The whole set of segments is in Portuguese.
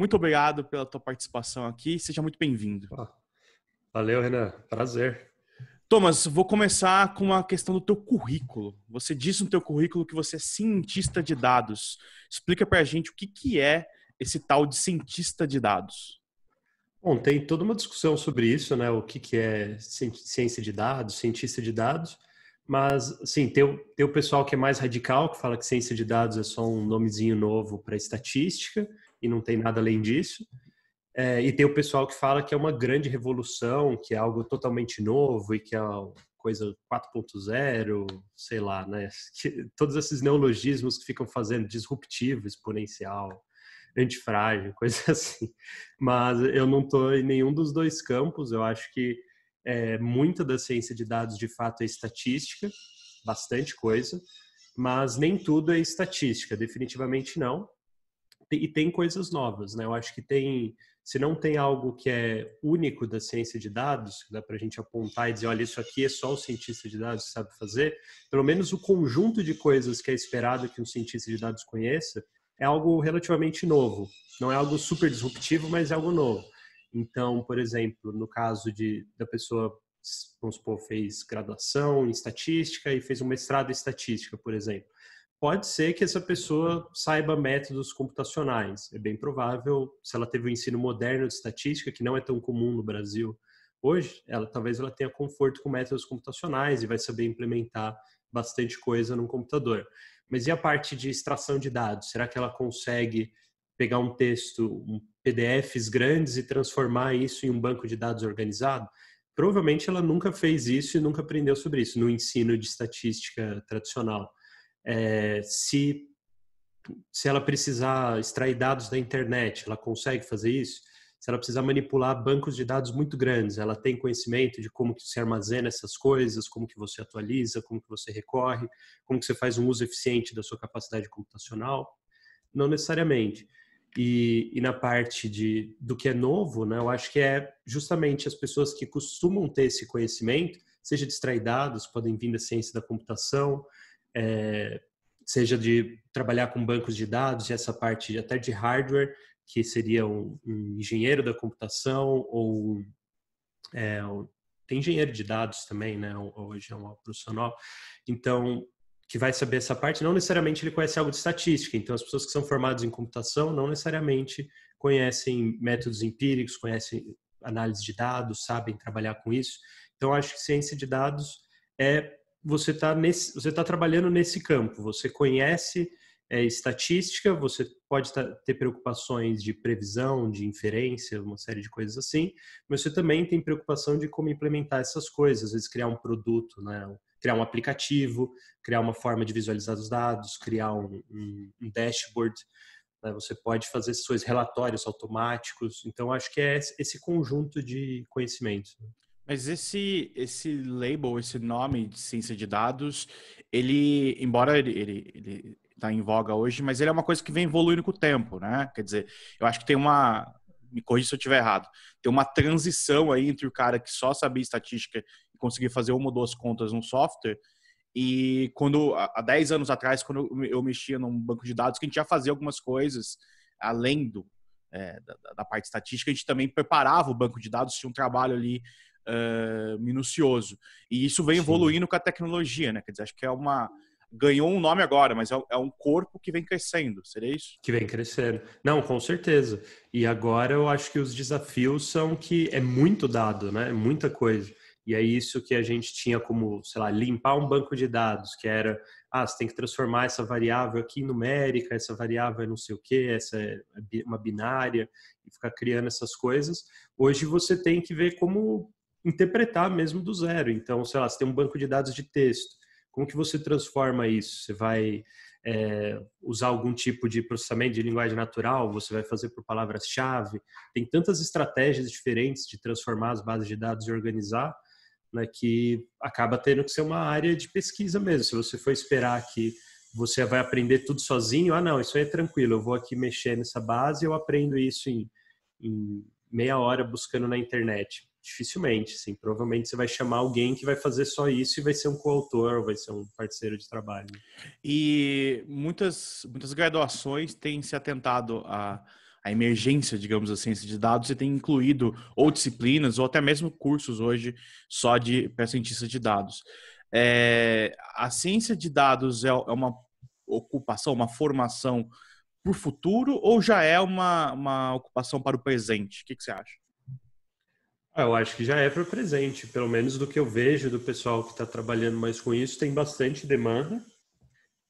muito obrigado pela tua participação aqui. Seja muito bem-vindo. Ah, valeu, Renan. Prazer. Thomas, vou começar com a questão do teu currículo. Você disse no teu currículo que você é cientista de dados. Explica para a gente o que, que é esse tal de cientista de dados. Bom, tem toda uma discussão sobre isso, né? O que, que é ciência de dados, cientista de dados. Mas, assim, tem tem o pessoal que é mais radical, que fala que ciência de dados é só um nomezinho novo para estatística e não tem nada além disso. É, e tem o pessoal que fala que é uma grande revolução, que é algo totalmente novo e que é coisa 4.0, sei lá, né? Que, todos esses neologismos que ficam fazendo disruptivo, exponencial, antifrágil, coisa assim. Mas eu não estou em nenhum dos dois campos. Eu acho que é, muita da ciência de dados, de fato, é estatística, bastante coisa, mas nem tudo é estatística, definitivamente não e tem coisas novas, né? Eu acho que tem, se não tem algo que é único da ciência de dados, que dá para a gente apontar e dizer, olha, isso aqui é só o cientista de dados que sabe fazer, pelo menos o conjunto de coisas que é esperado que um cientista de dados conheça é algo relativamente novo. Não é algo super disruptivo, mas é algo novo. Então, por exemplo, no caso de da pessoa vamos supor, fez graduação em estatística e fez um mestrado em estatística, por exemplo Pode ser que essa pessoa saiba métodos computacionais. É bem provável, se ela teve o um ensino moderno de estatística, que não é tão comum no Brasil hoje, ela talvez ela tenha conforto com métodos computacionais e vai saber implementar bastante coisa num computador. Mas e a parte de extração de dados? Será que ela consegue pegar um texto, um PDFs grandes e transformar isso em um banco de dados organizado? Provavelmente ela nunca fez isso e nunca aprendeu sobre isso no ensino de estatística tradicional. É, se, se ela precisar extrair dados da internet, ela consegue fazer isso? Se ela precisar manipular bancos de dados muito grandes, ela tem conhecimento de como que se armazena essas coisas, como que você atualiza, como que você recorre, como que você faz um uso eficiente da sua capacidade computacional? Não necessariamente. E, e, na parte de, do que é novo, né, eu acho que é justamente as pessoas que costumam ter esse conhecimento, seja de extrair dados, podem vir da ciência da computação, é, seja de trabalhar com bancos de dados e essa parte até de hardware, que seria um, um engenheiro da computação ou é, tem engenheiro de dados também, né? Hoje é um profissional. Então, que vai saber essa parte, não necessariamente ele conhece algo de estatística. Então, as pessoas que são formadas em computação não necessariamente conhecem métodos empíricos, conhecem análise de dados, sabem trabalhar com isso. Então, acho que ciência de dados é você está você tá trabalhando nesse campo, você conhece é, estatística, você pode tá, ter preocupações de previsão, de inferência, uma série de coisas assim, mas você também tem preocupação de como implementar essas coisas, às vezes criar um produto, né? criar um aplicativo, criar uma forma de visualizar os dados, criar um, um, um dashboard, né. você pode fazer seus relatórios automáticos, então acho que é esse conjunto de conhecimentos. Né. Mas esse, esse label, esse nome de ciência de dados, ele, embora ele, ele, ele tá em voga hoje, mas ele é uma coisa que vem evoluindo com o tempo, né? Quer dizer, eu acho que tem uma, me corrija se eu estiver errado, tem uma transição aí entre o cara que só sabia estatística e conseguia fazer uma ou duas contas num software e quando, há 10 anos atrás, quando eu mexia num banco de dados, que a gente já fazia algumas coisas além do, é, da, da, parte estatística, a gente também preparava o banco de dados, tinha um trabalho ali eh, minucioso. E isso vem Sim. evoluindo com a tecnologia, né? Quer dizer, acho que é uma ganhou um nome agora, mas é, é, um corpo que vem crescendo, seria isso? Que vem crescendo. Não, com certeza. E agora eu acho que os desafios são que é muito dado, né? É muita coisa. E é isso que a gente tinha como, sei lá, limpar um banco de dados, que era, ah, você tem que transformar essa variável aqui em numérica, essa variável é não sei o quê, essa é uma binária, e ficar criando essas coisas. Hoje você tem que ver como interpretar mesmo do zero. Então, sei lá, você tem um banco de dados de texto. Como que você transforma isso? Você vai é, usar algum tipo de processamento de linguagem natural? Você vai fazer por palavras-chave? Tem tantas estratégias diferentes de transformar as bases de dados e organizar, né, que acaba tendo que ser uma área de pesquisa mesmo. Se você for esperar que você vai aprender tudo sozinho, ah, não, isso aí é tranquilo, eu vou aqui mexer nessa base, eu aprendo isso em, em meia hora buscando na internet dificilmente, sim. Provavelmente você vai chamar alguém que vai fazer só isso e vai ser um coautor ou vai ser um parceiro de trabalho. E muitas, muitas graduações têm se atentado à, à emergência, digamos assim, de dados e têm incluído ou disciplinas ou até mesmo cursos hoje só de para cientista de dados. É, a ciência de dados é, é uma ocupação, uma formação para o futuro ou já é uma, uma ocupação para o presente? O que, que você acha? Ah, eu acho que já é para presente, pelo menos do que eu vejo do pessoal que está trabalhando mais com isso, tem bastante demanda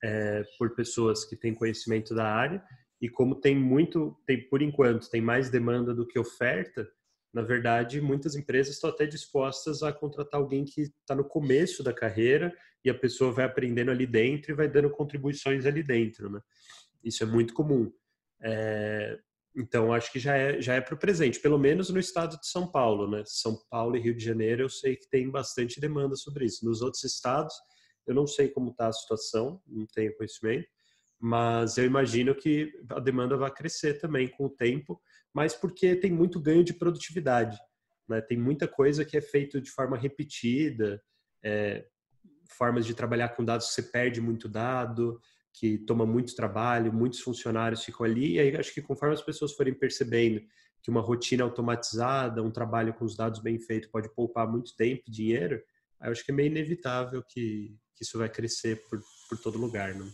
é, por pessoas que têm conhecimento da área e como tem muito, tem por enquanto tem mais demanda do que oferta, na verdade muitas empresas estão até dispostas a contratar alguém que está no começo da carreira e a pessoa vai aprendendo ali dentro e vai dando contribuições ali dentro, né? Isso é muito comum. É, então, acho que já é, já é para o presente, pelo menos no estado de São Paulo, né? São Paulo e Rio de Janeiro, eu sei que tem bastante demanda sobre isso. Nos outros estados, eu não sei como está a situação, não tenho conhecimento, mas eu imagino que a demanda vai crescer também com o tempo, mas porque tem muito ganho de produtividade, né? Tem muita coisa que é feito de forma repetida, é, formas de trabalhar com dados, você perde muito dado, que toma muito trabalho, muitos funcionários ficam ali, e aí acho que conforme as pessoas forem percebendo que uma rotina automatizada, um trabalho com os dados bem feito pode poupar muito tempo e dinheiro, aí acho que é meio inevitável que, que isso vai crescer por, por todo lugar, né?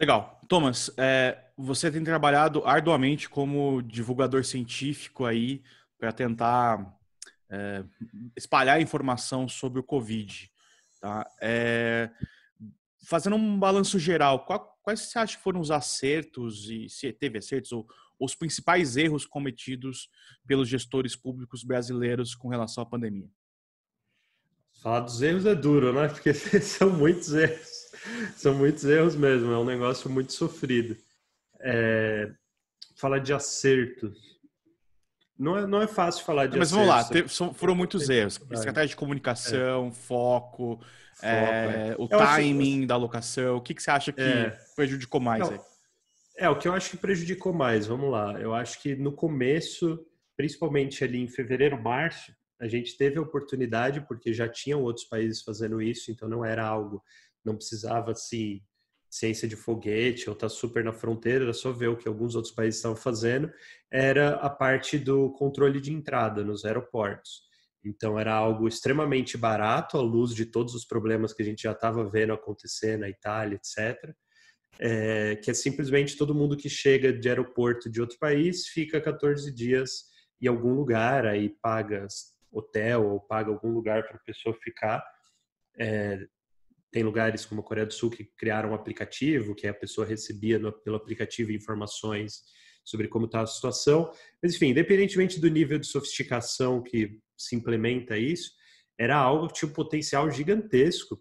Legal. Thomas, é, você tem trabalhado arduamente como divulgador científico aí para tentar é, espalhar informação sobre o Covid. Tá? É, fazendo um balanço geral, qual, quais você acha que foram os acertos e se teve acertos ou, os principais erros cometidos pelos gestores públicos brasileiros com relação à pandemia? Falar dos erros é duro, né? Porque são muitos erros, são muitos erros mesmo. É um negócio muito sofrido. É... Falar de acertos. Não é, não é fácil falar de Mas vamos lá, são, foram muitos erros. Estratégia de comunicação, é. foco, foco é, é o timing acho... da locação. O que, que você acha que é. prejudicou mais não, É, o que eu acho que prejudicou mais, vamos lá. Eu acho que no começo, principalmente ali em fevereiro, março, a gente teve a oportunidade, porque já tinham outros países fazendo isso, então não era algo, não precisava se assim, ciência de foguete ou está super na fronteira, era só ver o que alguns outros países estavam fazendo, era a parte do controle de entrada nos aeroportos. Então era algo extremamente barato à luz de todos os problemas que a gente já estava vendo acontecer na Itália, etc. É, que é simplesmente todo mundo que chega de aeroporto de outro país fica 14 dias em algum lugar, aí paga hotel ou paga algum lugar para a pessoa ficar. É, tem lugares como a Coreia do Sul que criaram um aplicativo, que a pessoa recebia no, pelo aplicativo informações sobre como está a situação. Mas, enfim, independentemente do nível de sofisticação que se implementa isso, era algo que tinha um potencial gigantesco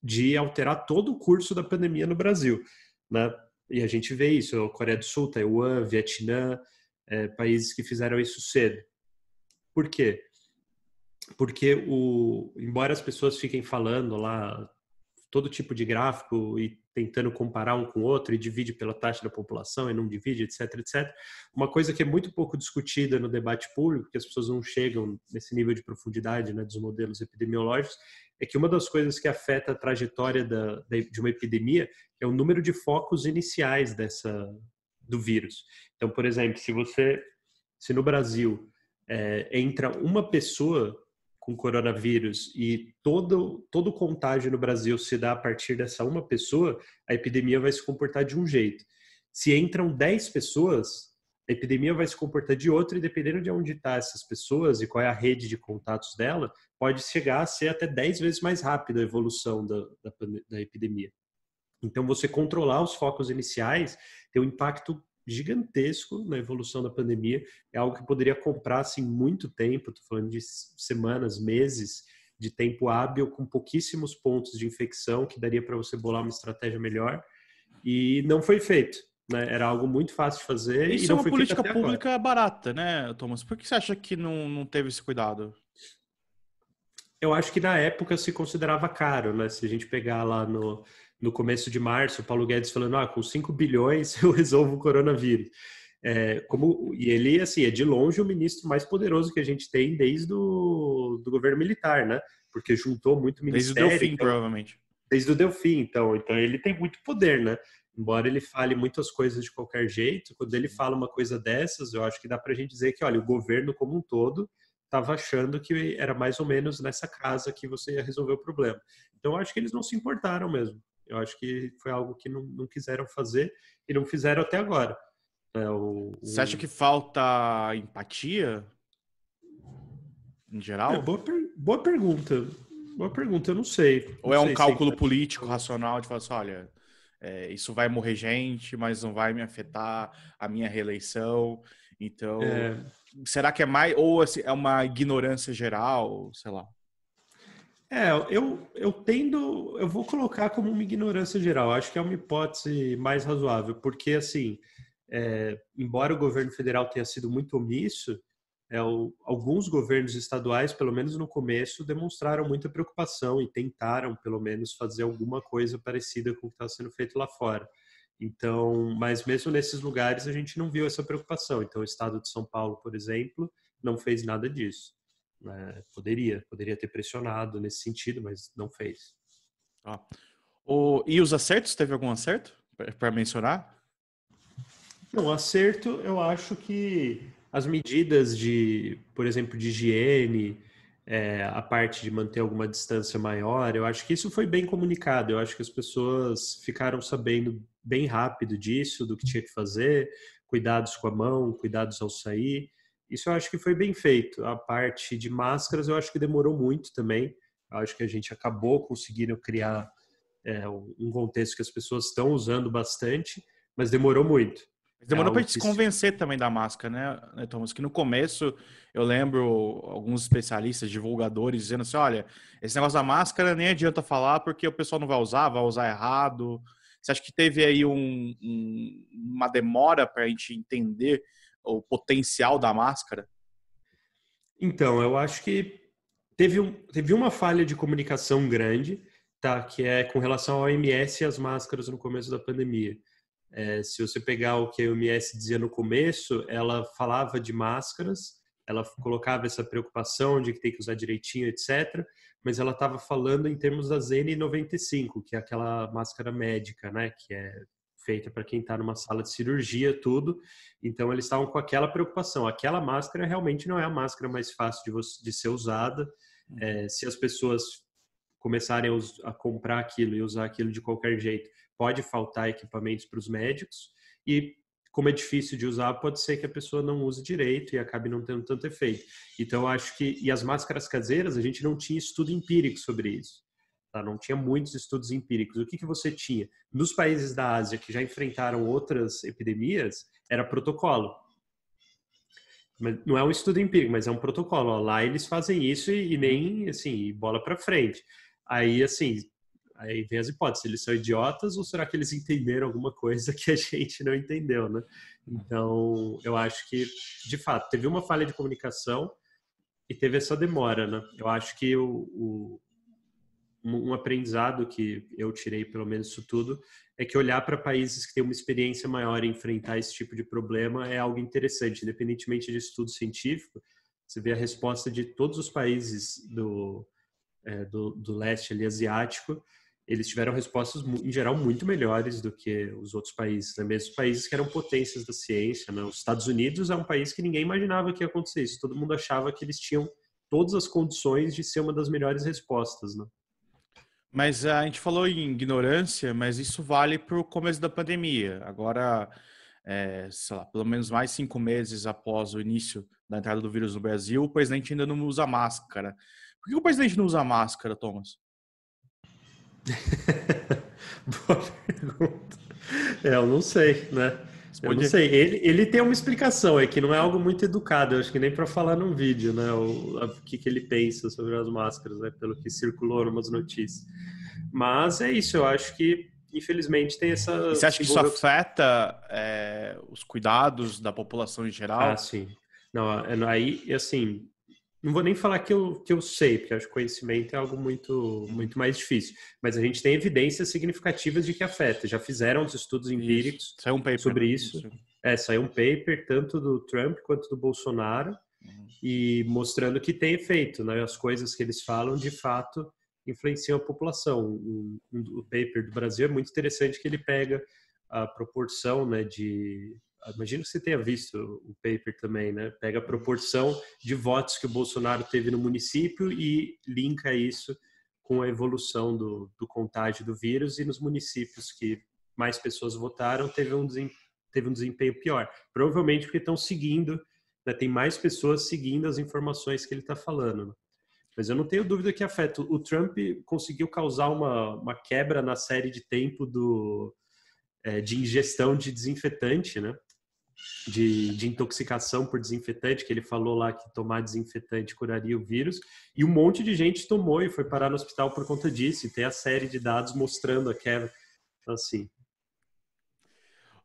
de alterar todo o curso da pandemia no Brasil. Né? E a gente vê isso, Coreia do Sul, Taiwan, Vietnã, é, países que fizeram isso cedo. Por quê? Porque, o, embora as pessoas fiquem falando lá todo tipo de gráfico e tentando comparar um com o outro e divide pela taxa da população e não divide, etc, etc. Uma coisa que é muito pouco discutida no debate público, que as pessoas não chegam nesse nível de profundidade né, dos modelos epidemiológicos, é que uma das coisas que afeta a trajetória da, da, de uma epidemia é o número de focos iniciais dessa do vírus. Então, por exemplo, se você, se no Brasil é, entra uma pessoa com coronavírus e todo, todo contágio no Brasil se dá a partir dessa uma pessoa, a epidemia vai se comportar de um jeito. Se entram 10 pessoas, a epidemia vai se comportar de outro e dependendo de onde está essas pessoas e qual é a rede de contatos dela, pode chegar a ser até 10 vezes mais rápida a evolução da, da, da epidemia. Então, você controlar os focos iniciais tem um impacto gigantesco na evolução da pandemia. É algo que poderia comprar assim muito tempo, tô falando de semanas, meses de tempo hábil, com pouquíssimos pontos de infecção, que daria para você bolar uma estratégia melhor. E não foi feito. Né? Era algo muito fácil de fazer. Isso é uma política pública agora. barata, né, Thomas? Por que você acha que não, não teve esse cuidado? Eu acho que na época se considerava caro, né? Se a gente pegar lá no no começo de março, o Paulo Guedes falando, ah, com 5 bilhões eu resolvo o coronavírus. É, como, e ele, assim, é de longe o ministro mais poderoso que a gente tem desde o do governo militar, né? Porque juntou muito ministério. Desde o Delfim, então, provavelmente. Desde o Delfim, então. Então ele tem muito poder, né? Embora ele fale muitas coisas de qualquer jeito, quando ele fala uma coisa dessas, eu acho que dá para a gente dizer que, olha, o governo como um todo estava achando que era mais ou menos nessa casa que você ia resolver o problema. Então, eu acho que eles não se importaram mesmo. Eu acho que foi algo que não, não quiseram fazer e não fizeram até agora. É, o, o... Você acha que falta empatia? Em geral? É, boa, per... boa pergunta. Boa pergunta, eu não sei. Não Ou é um cálculo político, racional, de falar assim, olha, é, isso vai morrer gente, mas não vai me afetar a minha reeleição. Então, é... será que é mais. Ou assim, é uma ignorância geral, sei lá. É, eu, eu tendo, eu vou colocar como uma ignorância geral. Acho que é uma hipótese mais razoável, porque assim, é, embora o governo federal tenha sido muito omisso, é, o, alguns governos estaduais, pelo menos no começo, demonstraram muita preocupação e tentaram, pelo menos, fazer alguma coisa parecida com o que está sendo feito lá fora. Então, mas mesmo nesses lugares a gente não viu essa preocupação. Então, o estado de São Paulo, por exemplo, não fez nada disso. Né? Poderia, poderia ter pressionado nesse sentido, mas não fez. Ah. O, e os acertos? Teve algum acerto para mencionar? Não, acerto, eu acho que as medidas de, por exemplo, de higiene, é, a parte de manter alguma distância maior, eu acho que isso foi bem comunicado. Eu acho que as pessoas ficaram sabendo bem rápido disso, do que tinha que fazer, cuidados com a mão, cuidados ao sair. Isso eu acho que foi bem feito. A parte de máscaras eu acho que demorou muito também. Eu acho que a gente acabou conseguindo criar é, um contexto que as pessoas estão usando bastante, mas demorou muito. demorou é para convencer também da máscara, né, né, Thomas? Que no começo eu lembro alguns especialistas, divulgadores, dizendo assim: olha, esse negócio da máscara nem adianta falar porque o pessoal não vai usar, vai usar errado. Você acha que teve aí um, um, uma demora para a gente entender o potencial da máscara? Então, eu acho que teve, um, teve uma falha de comunicação grande, tá? Que é com relação ao OMS e as máscaras no começo da pandemia. É, se você pegar o que a OMS dizia no começo, ela falava de máscaras, ela colocava essa preocupação de que tem que usar direitinho, etc. Mas ela estava falando em termos da ZN95, que é aquela máscara médica, né? Que é feita para quem está numa sala de cirurgia, tudo. Então, eles estavam com aquela preocupação. Aquela máscara realmente não é a máscara mais fácil de, você, de ser usada. Uhum. É, se as pessoas começarem a, comprar aquilo e usar aquilo de qualquer jeito, pode faltar equipamentos para os médicos. E como é difícil de usar, pode ser que a pessoa não use direito e acabe não tendo tanto efeito. Então, acho que. E as máscaras caseiras, a gente não tinha estudo empírico sobre isso. Tá? Não tinha muitos estudos empíricos. O que, que você tinha? Nos países da Ásia que já enfrentaram outras epidemias, era protocolo. Não é um estudo empírico, mas é um protocolo. Ó, lá eles fazem isso e, e nem, assim, bola para frente. Aí, assim, aí vem as hipóteses. Eles são idiotas ou será que eles entenderam alguma coisa que a gente não entendeu, né? Então, eu acho que, de fato, teve uma falha de comunicação e teve essa demora, né? Eu acho que o um aprendizado que eu tirei, pelo menos isso tudo, é que olhar para países que têm uma experiência maior em enfrentar esse tipo de problema é algo interessante, independentemente de estudo científico. Você vê a resposta de todos os países do, é, do, do, leste ali, asiático, eles tiveram respostas, em geral, muito melhores do que os outros países, né? mesmo países que eram potências da ciência. Né? Os Estados Unidos é um país que ninguém imaginava que ia acontecer isso, todo mundo achava que eles tinham todas as condições de ser uma das melhores respostas. Né? Mas a gente falou em ignorância, mas isso vale para o começo da pandemia. Agora, é, sei lá, pelo menos mais cinco meses após o início da entrada do vírus no Brasil, o presidente ainda não usa máscara. Por que o presidente não usa máscara, Thomas? Boa pergunta. É, eu não sei, né? Eu não sei, ele, ele tem uma explicação, é que não é algo muito educado, eu acho que nem para falar num vídeo, né? O, o que, que ele pensa sobre as máscaras, né? Pelo que circulou umas notícias. Mas é isso, eu acho que infelizmente tem essa. E você acha que isso afeta é, os cuidados da população em geral? Ah, sim. Não, é, aí assim, não vou nem falar que eu, que eu sei, porque acho que conhecimento é algo muito, uhum. muito mais difícil. Mas a gente tem evidências significativas de que afeta. Já fizeram os estudos empíricos isso. Um sobre né? isso. isso. É, saiu um paper, tanto do Trump quanto do Bolsonaro, uhum. e mostrando que tem efeito. Né? As coisas que eles falam, de fato, influenciam a população. O, o paper do Brasil é muito interessante que ele pega a proporção né, de, imagino que você tenha visto o paper também, né? Pega a proporção de votos que o Bolsonaro teve no município e linka isso com a evolução do, do contágio do vírus e nos municípios que mais pessoas votaram teve um desempenho, teve um desempenho pior. Provavelmente porque estão seguindo, né? tem mais pessoas seguindo as informações que ele está falando. Né? Mas eu não tenho dúvida que afeta. O Trump conseguiu causar uma, uma quebra na série de tempo do, é, de ingestão de desinfetante, né? de, de, intoxicação por desinfetante, que ele falou lá que tomar desinfetante curaria o vírus, e um monte de gente tomou e foi parar no hospital por conta disso, e tem a série de dados mostrando a queda. Então, assim.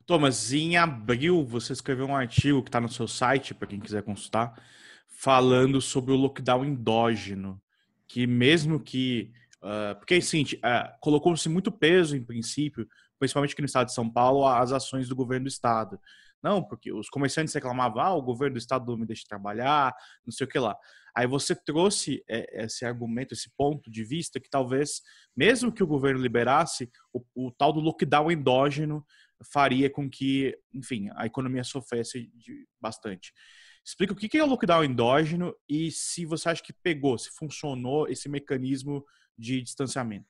Thomas, em abril você escreveu um artigo que está no seu site, para quem quiser consultar, falando sobre o lockdown endógeno, que mesmo que. Uh, porque, assim, uh, colocou-se muito peso, em princípio, principalmente aqui no estado de São Paulo, as ações do governo do estado. Não, porque os comerciantes reclamavam, ah, o governo do estado não me deixa trabalhar, não sei o que lá. Aí você trouxe é, esse argumento, esse ponto de vista que talvez, mesmo que o governo liberasse, o, o tal do lockdown endógeno faria com que, enfim, a economia sofresse de, bastante. Explica o que é o lockdown endógeno e se você acha que pegou, se funcionou esse mecanismo de distanciamento.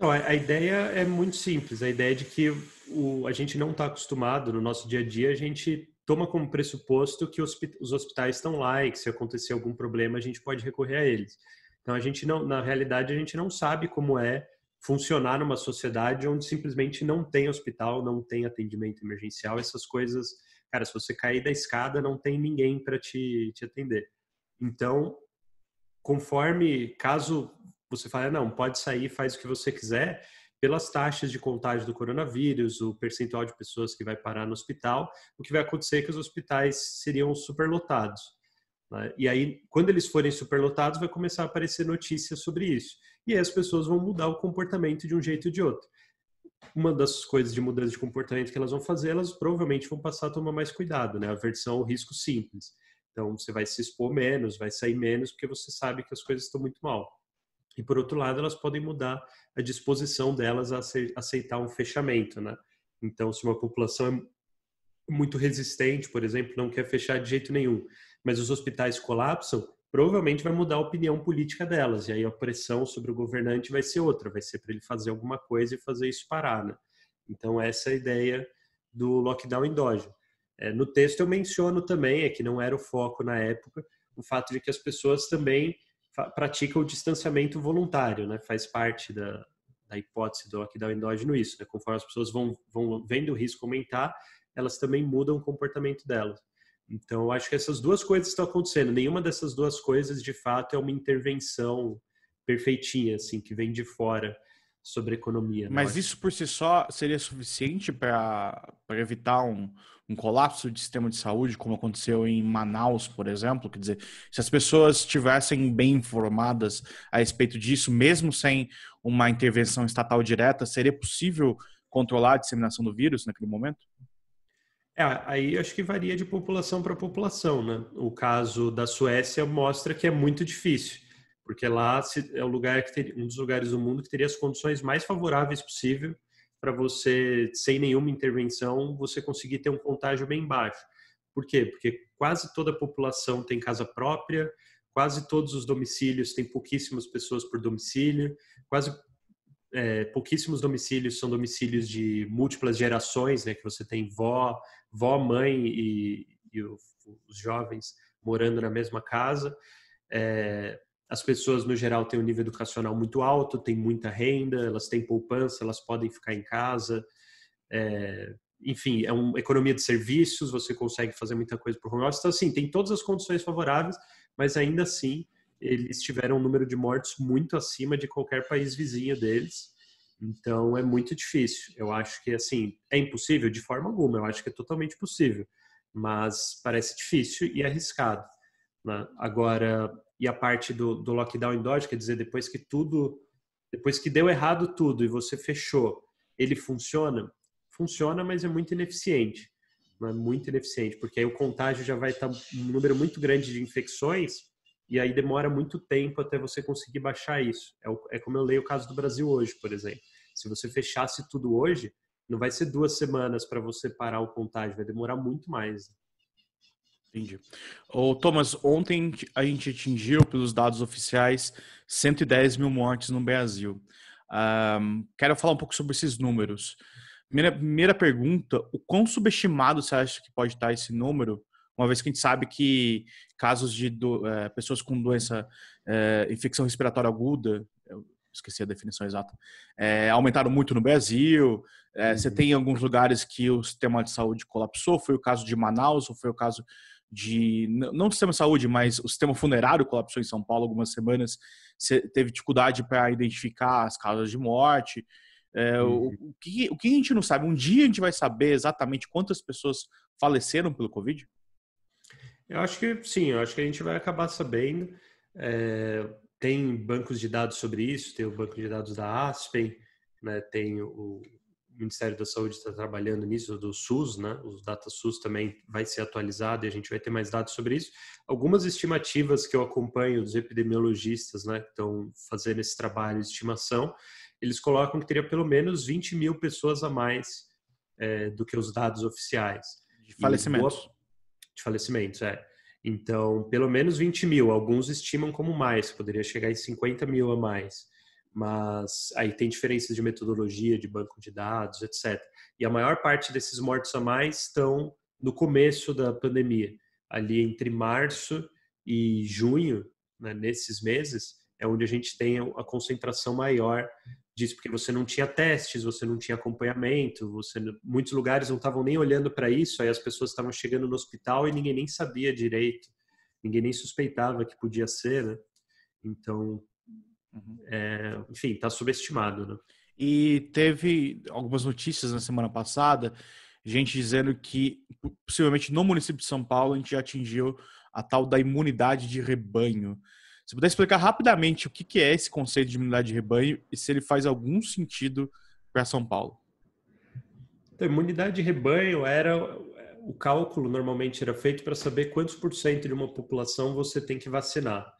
a ideia é muito simples. A ideia é de que o, a gente não está acostumado no nosso dia a dia, a gente toma como pressuposto que os hospitais estão lá e que se acontecer algum problema a gente pode recorrer a eles. Então a gente não, na realidade, a gente não sabe como é funcionar numa sociedade onde simplesmente não tem hospital, não tem atendimento emergencial, essas coisas. Cara, se você cair da escada, não tem ninguém para te, te atender. Então, conforme caso você fale, não, pode sair, faz o que você quiser, pelas taxas de contágio do coronavírus, o percentual de pessoas que vai parar no hospital, o que vai acontecer é que os hospitais seriam superlotados. Né? E aí, quando eles forem superlotados, vai começar a aparecer notícias sobre isso. E aí as pessoas vão mudar o comportamento de um jeito ou de outro. Uma das coisas de mudança de comportamento que elas vão fazer, elas provavelmente vão passar a tomar mais cuidado, né? A versão ao risco simples. Então, você vai se expor menos, vai sair menos, porque você sabe que as coisas estão muito mal. E por outro lado, elas podem mudar a disposição delas a aceitar um fechamento, né? Então, se uma população é muito resistente, por exemplo, não quer fechar de jeito nenhum, mas os hospitais colapsam, provavelmente vai mudar a opinião política delas, e aí a pressão sobre o governante vai ser outra, vai ser para ele fazer alguma coisa e fazer isso parar, né? Então, essa é a ideia do lockdown endógeno. É, no texto eu menciono também, é que não era o foco na época, o fato de que as pessoas também pratica o distanciamento voluntário, né? Faz parte da, da hipótese do lockdown endógeno isso, né? Conforme as pessoas vão, vão vendo o risco aumentar, elas também mudam o comportamento delas. Então, eu acho que essas duas coisas estão acontecendo. Nenhuma dessas duas coisas, de fato, é uma intervenção perfeitinha, assim, que vem de fora sobre economia. Mas é? isso por si só seria suficiente para evitar um, um colapso de sistema de saúde, como aconteceu em Manaus, por exemplo? Quer dizer, se as pessoas estivessem bem informadas a respeito disso, mesmo sem uma intervenção estatal direta, seria possível controlar a disseminação do vírus naquele momento? É, aí acho que varia de população para população, né? O caso da Suécia mostra que é muito difícil porque lá é o lugar que ter, um dos lugares do mundo que teria as condições mais favoráveis possível para você, sem nenhuma intervenção, você conseguir ter um contágio bem baixo. Por quê? Porque quase toda a população tem casa própria, quase todos os domicílios têm pouquíssimas pessoas por domicílio, quase é, pouquíssimos domicílios são domicílios de múltiplas gerações, né? Que você tem vó, vó, mãe e, e os jovens morando na mesma casa. É, as pessoas, no geral, têm um nível educacional muito alto, têm muita renda, elas têm poupança, elas podem ficar em casa. É, enfim, é uma economia de serviços, você consegue fazer muita coisa por home office. Então, assim, tem todas as condições favoráveis, mas ainda assim, eles tiveram um número de mortes muito acima de qualquer país vizinho deles. Então, é muito difícil. Eu acho que, assim, é impossível de forma alguma. Eu acho que é totalmente possível, mas parece difícil e arriscado. Né? Agora, e a parte do, do lockdown Dodge, quer dizer, depois que tudo, depois que deu errado tudo e você fechou, ele funciona? Funciona, mas é muito ineficiente. É muito ineficiente, porque aí o contágio já vai estar tá um número muito grande de infecções e aí demora muito tempo até você conseguir baixar isso. É, o, é, como eu leio o caso do Brasil hoje, por exemplo. Se você fechasse tudo hoje, não vai ser duas semanas para você parar o contágio, vai demorar muito mais. Entendi. Ô, Thomas, ontem a gente atingiu, pelos dados oficiais, 110 mil mortes no Brasil. Um, quero falar um pouco sobre esses números. Primeira, primeira pergunta: o quão subestimado você acha que pode estar esse número? Uma vez que a gente sabe que casos de do, é, pessoas com doença, é, infecção respiratória aguda, esqueci a definição exata, é, aumentaram muito no Brasil. É, uhum. Você tem alguns lugares que o sistema de saúde colapsou, foi o caso de Manaus, ou foi o caso de não sistema de saúde, mas o sistema funerário colapsou em São Paulo algumas semanas, teve dificuldade para identificar as causas de morte. É, uhum. o, o, que, o que a gente não sabe? Um dia a gente vai saber exatamente quantas pessoas faleceram pelo Covid? Eu acho que sim, eu acho que a gente vai acabar sabendo. É, tem bancos de dados sobre isso, tem o banco de dados da Aspen, né, tem o, Ministério da Saúde está trabalhando nisso, do SUS, né? Os data SUS também vai ser atualizado e a gente vai ter mais dados sobre isso. Algumas estimativas que eu acompanho dos epidemiologistas, né, que estão fazendo esse trabalho de estimação, eles colocam que teria pelo menos 20 mil pessoas a mais é, do que os dados oficiais. De falecimentos. Boa... De falecimentos, é. Então, pelo menos 20 mil. Alguns estimam como mais, poderia chegar em 50 mil a mais mas aí tem diferenças de metodologia, de banco de dados, etc. E a maior parte desses mortos a mais estão no começo da pandemia, ali entre março e junho, né, nesses meses, é onde a gente tem a concentração maior disso, porque você não tinha testes, você não tinha acompanhamento, você muitos lugares não estavam nem olhando para isso, aí as pessoas estavam chegando no hospital e ninguém nem sabia direito, ninguém nem suspeitava que podia ser, né? Então, Uhum. É, enfim, está subestimado. Né? E teve algumas notícias na semana passada, gente dizendo que possivelmente no município de São Paulo a gente já atingiu a tal da imunidade de rebanho. Se puder explicar rapidamente o que, que é esse conceito de imunidade de rebanho e se ele faz algum sentido para São Paulo. Então, imunidade de rebanho era o cálculo normalmente era feito para saber quantos por cento de uma população você tem que vacinar.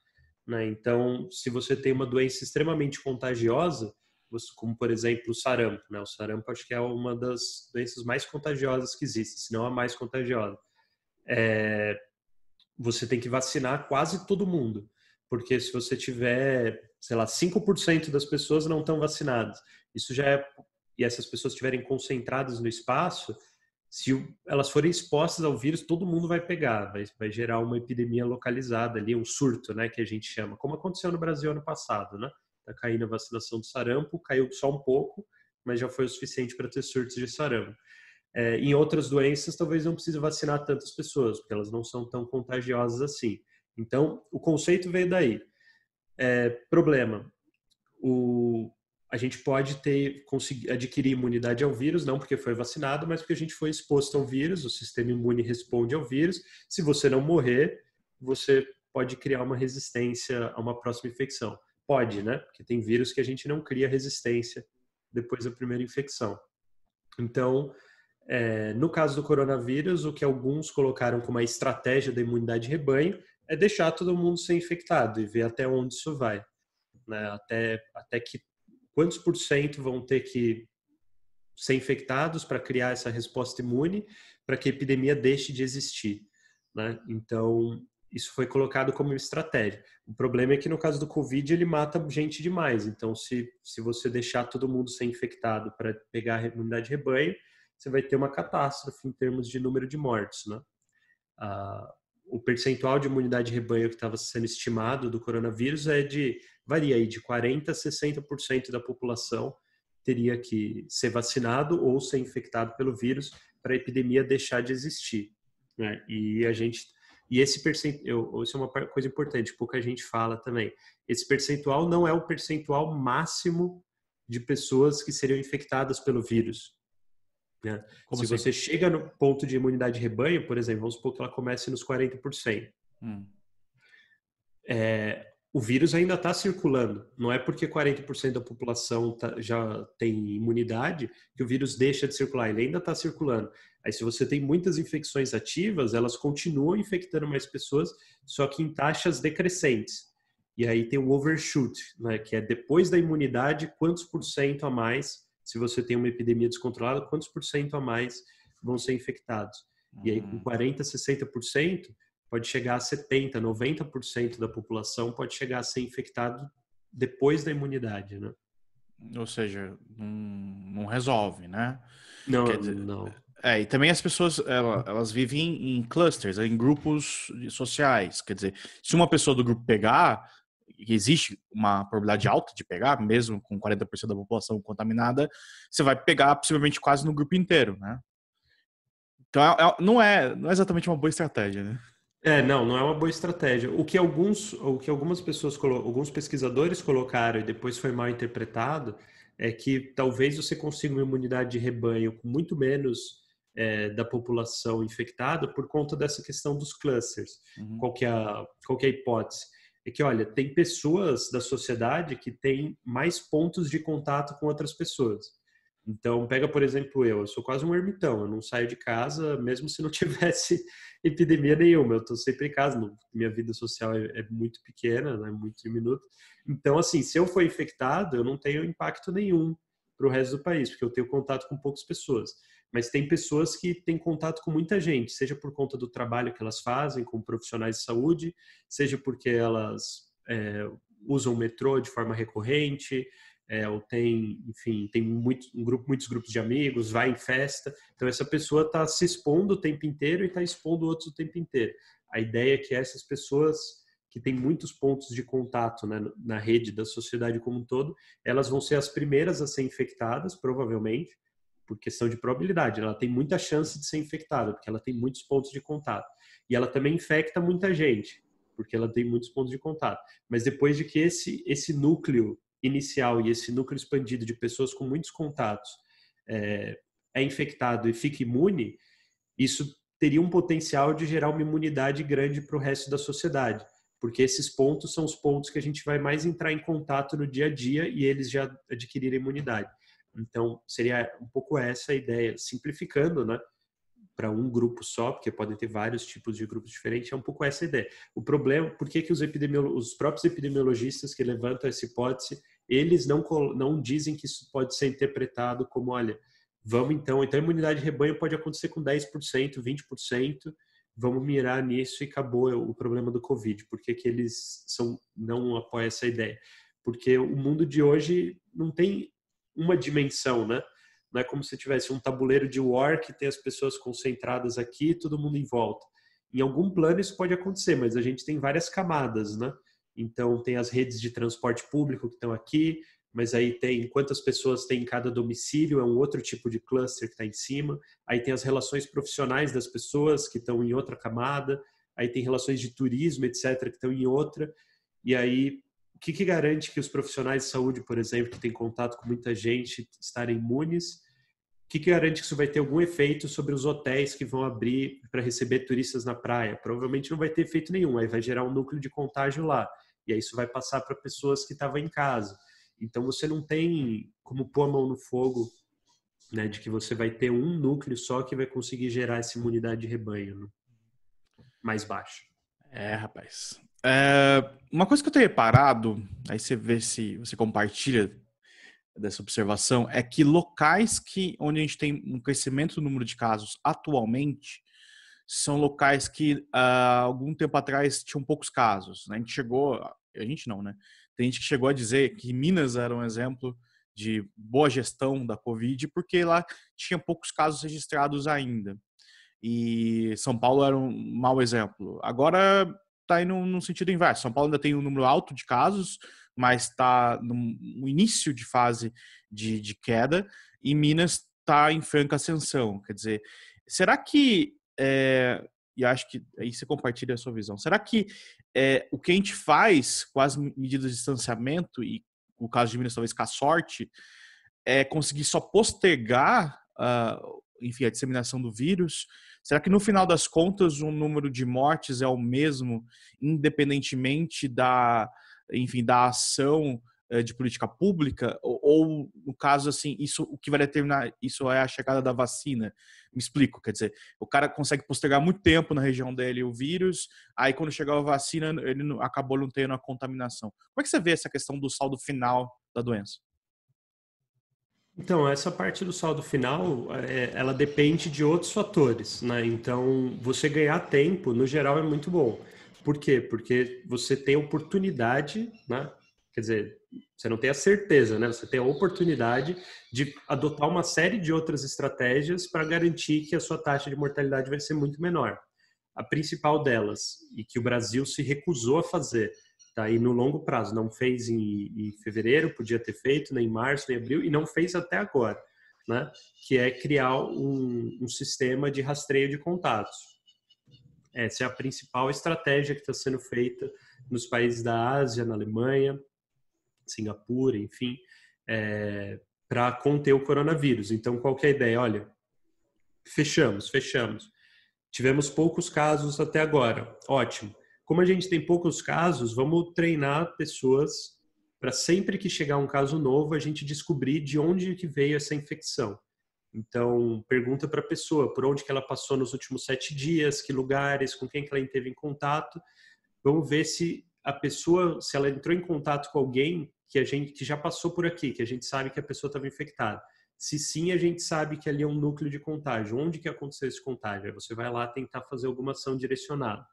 Né? Então, se você tem uma doença extremamente contagiosa, como por exemplo o sarampo, né? O sarampo acho que é uma das doenças mais contagiosas que existe, se não a mais contagiosa. É... Você tem que vacinar quase todo mundo, porque se você tiver, sei lá, 5% das pessoas não estão vacinadas, isso já é... e essas pessoas estiverem concentradas no espaço, se elas forem expostas ao vírus, todo mundo vai pegar, vai, vai gerar uma epidemia localizada ali, um surto, né, que a gente chama, como aconteceu no Brasil ano passado, né? Tá caindo a vacinação do sarampo, caiu só um pouco, mas já foi o suficiente para ter surtos de sarampo. É, em outras doenças, talvez não precise vacinar tantas pessoas, porque elas não são tão contagiosas assim. Então, o conceito veio daí. É, problema. O, a gente pode ter conseguir adquirir imunidade ao vírus, não porque foi vacinado, mas porque a gente foi exposto ao vírus, o sistema imune responde ao vírus. Se você não morrer, você pode criar uma resistência a uma próxima infecção. Pode, né? Porque tem vírus que a gente não cria resistência depois da primeira infecção. Então, é, no caso do coronavírus, o que alguns colocaram como a estratégia da imunidade de rebanho é deixar todo mundo ser infectado e ver até onde isso vai. Né? Até, até que quantos por cento vão ter que ser infectados para criar essa resposta imune para que a epidemia deixe de existir. Né? Então, isso foi colocado como estratégia. O problema é que no caso do Covid ele mata gente demais. Então, se, se você deixar todo mundo ser infectado para pegar a imunidade de rebanho, você vai ter uma catástrofe em termos de número de mortes. Né? Ah, o percentual de imunidade de rebanho que estava sendo estimado do coronavírus é de varia aí de 40% a 60% da população teria que ser vacinado ou ser infectado pelo vírus para a epidemia deixar de existir. Né? E a gente e esse percentual, isso é uma coisa importante, pouca gente fala também. Esse percentual não é o percentual máximo de pessoas que seriam infectadas pelo vírus. Né? Se assim? você chega no ponto de imunidade rebanho, por exemplo, vamos supor que ela comece nos 40%. Hum. É, o vírus ainda está circulando. Não é porque 40% da população tá, já tem imunidade que o vírus deixa de circular, ele ainda está circulando. Aí, se você tem muitas infecções ativas, elas continuam infectando mais pessoas, só que em taxas decrescentes. E aí tem o overshoot, né, que é depois da imunidade, quantos por cento a mais, se você tem uma epidemia descontrolada, quantos por cento a mais vão ser infectados. E aí, com 40%, uhum. 60%, pode chegar a 70%, 90% da população pode chegar a ser infectado depois da imunidade, né? Ou seja, não, não resolve, né? Não, dizer, não. É, e também as pessoas, elas, elas vivem em clusters, em grupos sociais. Quer dizer, se uma pessoa do grupo pegar, existe uma probabilidade alta de pegar, mesmo com 40% da população contaminada, você vai pegar possivelmente quase no grupo inteiro, né? Então, é, é, não é, não é exatamente uma boa estratégia, né? É, não, não é uma boa estratégia. O que alguns, o que algumas pessoas, alguns pesquisadores colocaram e depois foi mal interpretado, é que talvez você consiga uma imunidade de rebanho com muito menos é, da população infectada por conta dessa questão dos clusters. Uhum. Qual, que é a, qual que é a hipótese? É que, olha, tem pessoas da sociedade que têm mais pontos de contato com outras pessoas. Então, pega, por exemplo, eu. Eu sou quase um ermitão. Eu não saio de casa, mesmo se não tivesse epidemia nenhuma. Eu estou sempre em casa, minha vida social é, é muito pequena, é né, muito diminuta. Então, assim, se eu for infectado, eu não tenho impacto nenhum para o resto do país, porque eu tenho contato com poucas pessoas. Mas tem pessoas que têm contato com muita gente, seja por conta do trabalho que elas fazem com profissionais de saúde, seja porque elas é, usam o metrô de forma recorrente, é, ou tem, enfim, tem muito, um grupo, muitos grupos de amigos, vai em festa. Então, essa pessoa está se expondo o tempo inteiro e está expondo outros o tempo inteiro. A ideia é que essas pessoas que têm muitos pontos de contato né, na rede da sociedade como um todo, elas vão ser as primeiras a ser infectadas, provavelmente, por questão de probabilidade. Ela tem muita chance de ser infectada, porque ela tem muitos pontos de contato. E ela também infecta muita gente, porque ela tem muitos pontos de contato. Mas depois de que esse, esse núcleo inicial e esse núcleo expandido de pessoas com muitos contatos é, é infectado e fica imune, isso teria um potencial de gerar uma imunidade grande para o resto da sociedade, porque esses pontos são os pontos que a gente vai mais entrar em contato no dia a dia e eles já adquiriram imunidade. Então, seria um pouco essa a ideia, simplificando, né? Para um grupo só, porque podem ter vários tipos de grupos diferentes, é um pouco essa a ideia. O problema, por que, que os, os próprios epidemiologistas que levantam essa hipótese eles não, não dizem que isso pode ser interpretado como, olha, vamos então, então a imunidade de rebanho pode acontecer com 10%, 20%, vamos mirar nisso e acabou o problema do Covid. Por que, eles são, não apoiam essa ideia? Porque o mundo de hoje não tem uma dimensão, né? Não é como se tivesse um tabuleiro de war que tem as pessoas concentradas aqui, todo mundo em volta. Em algum plano isso pode acontecer, mas a gente tem várias camadas, né? Então, tem as redes de transporte público que estão aqui, mas aí tem quantas pessoas tem em cada domicílio, é um outro tipo de cluster que está em cima. Aí tem as relações profissionais das pessoas que estão em outra camada. Aí tem relações de turismo, etc., que estão em outra. E aí, o que, que garante que os profissionais de saúde, por exemplo, que têm contato com muita gente, estarem imunes? que garante que isso vai ter algum efeito sobre os hotéis que vão abrir para receber turistas na praia? Provavelmente não vai ter efeito nenhum, aí vai gerar um núcleo de contágio lá. E aí isso vai passar para pessoas que estavam em casa. Então você não tem como pôr a mão no fogo, né, de que você vai ter um núcleo só que vai conseguir gerar essa imunidade de rebanho né? mais baixa. É, rapaz. É, uma coisa que eu tenho reparado, aí você vê se você compartilha dessa observação é que locais que onde a gente tem um crescimento do número de casos atualmente são locais que uh, algum tempo atrás tinham poucos casos. Né? A gente chegou, a gente não, né? Tem gente que chegou a dizer que Minas era um exemplo de boa gestão da Covid porque lá tinha poucos casos registrados ainda. E São Paulo era um mau exemplo. Agora está indo no sentido inverso. São Paulo ainda tem um número alto de casos, mas está no início de fase de, de queda, e Minas está em franca ascensão. Quer dizer, será que, é, e acho que aí você compartilha a sua visão, será que é, o que a gente faz com as medidas de distanciamento, e o caso de Minas talvez com a sorte, é conseguir só postergar uh, enfim, a disseminação do vírus? Será que no final das contas o número de mortes é o mesmo, independentemente da, enfim, da ação eh, de política pública, ou, ou, no caso assim, isso o que vai determinar isso é a chegada da vacina. Me explico, quer dizer, o cara consegue postergar muito tempo na região dele o vírus, aí quando chegar a vacina, ele acabou não tendo a contaminação. Como é que você vê essa questão do saldo final da doença? Então, essa parte do saldo final, é, ela depende de outros fatores, né? Então, você ganhar tempo, no geral, é muito bom. Por quê? Porque você tem oportunidade, né? quer dizer, você não tem a certeza, né? Você tem a oportunidade de adotar uma série de outras estratégias para garantir que a sua taxa de mortalidade vai ser muito menor. A principal delas, e que o Brasil se recusou a fazer, tá? E no longo prazo, não fez em, em fevereiro, podia ter feito, nem em março, nem em abril, e não fez até agora, né? Que é criar um, um sistema de rastreio de contatos. Essa é a principal estratégia que está sendo feita nos países da Ásia, na Alemanha, Singapura, enfim, é, para conter o coronavírus. Então, qual que é a ideia? Olha, fechamos, fechamos. Tivemos poucos casos até agora. Ótimo. Como a gente tem poucos casos, vamos treinar pessoas para sempre que chegar um caso novo, a gente descobrir de onde que veio essa infecção. Então, pergunta para a pessoa por onde que ela passou nos últimos sete dias, que lugares, com quem que ela teve em contato. Vamos ver se a pessoa, se ela entrou em contato com alguém que a gente que já passou por aqui, que a gente sabe que a pessoa estava infectada. Se sim, a gente sabe que ali é um núcleo de contágio. Onde que aconteceu esse contágio? Aí você vai lá tentar fazer alguma ação direcionada.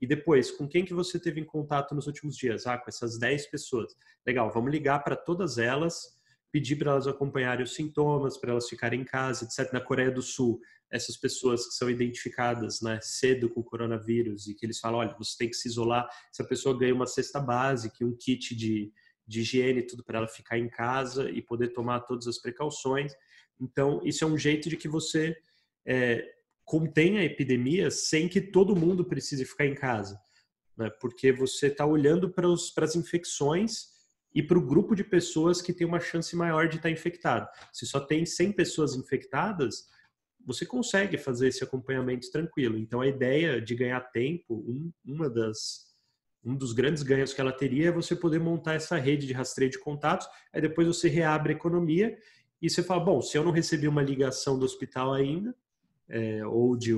E depois, com quem que você teve em contato nos últimos dias? Ah, com essas 10 pessoas. Legal, vamos ligar para todas elas pedir para elas acompanharem os sintomas, para elas ficarem em casa, etc. Na Coreia do Sul, essas pessoas que são identificadas né, cedo com o coronavírus e que eles falam, olha, você tem que se isolar, essa pessoa ganha uma cesta básica, um kit de, de higiene, tudo para ela ficar em casa e poder tomar todas as precauções. Então, isso é um jeito de que você é, contém a epidemia sem que todo mundo precise ficar em casa, né? porque você está olhando para as infecções e para o grupo de pessoas que tem uma chance maior de estar tá infectado. Se só tem 100 pessoas infectadas, você consegue fazer esse acompanhamento tranquilo. Então, a ideia de ganhar tempo, um, uma das, um dos grandes ganhos que ela teria é você poder montar essa rede de rastreio de contatos, aí depois você reabre a economia e você fala, bom, se eu não recebi uma ligação do hospital ainda, é, ou de,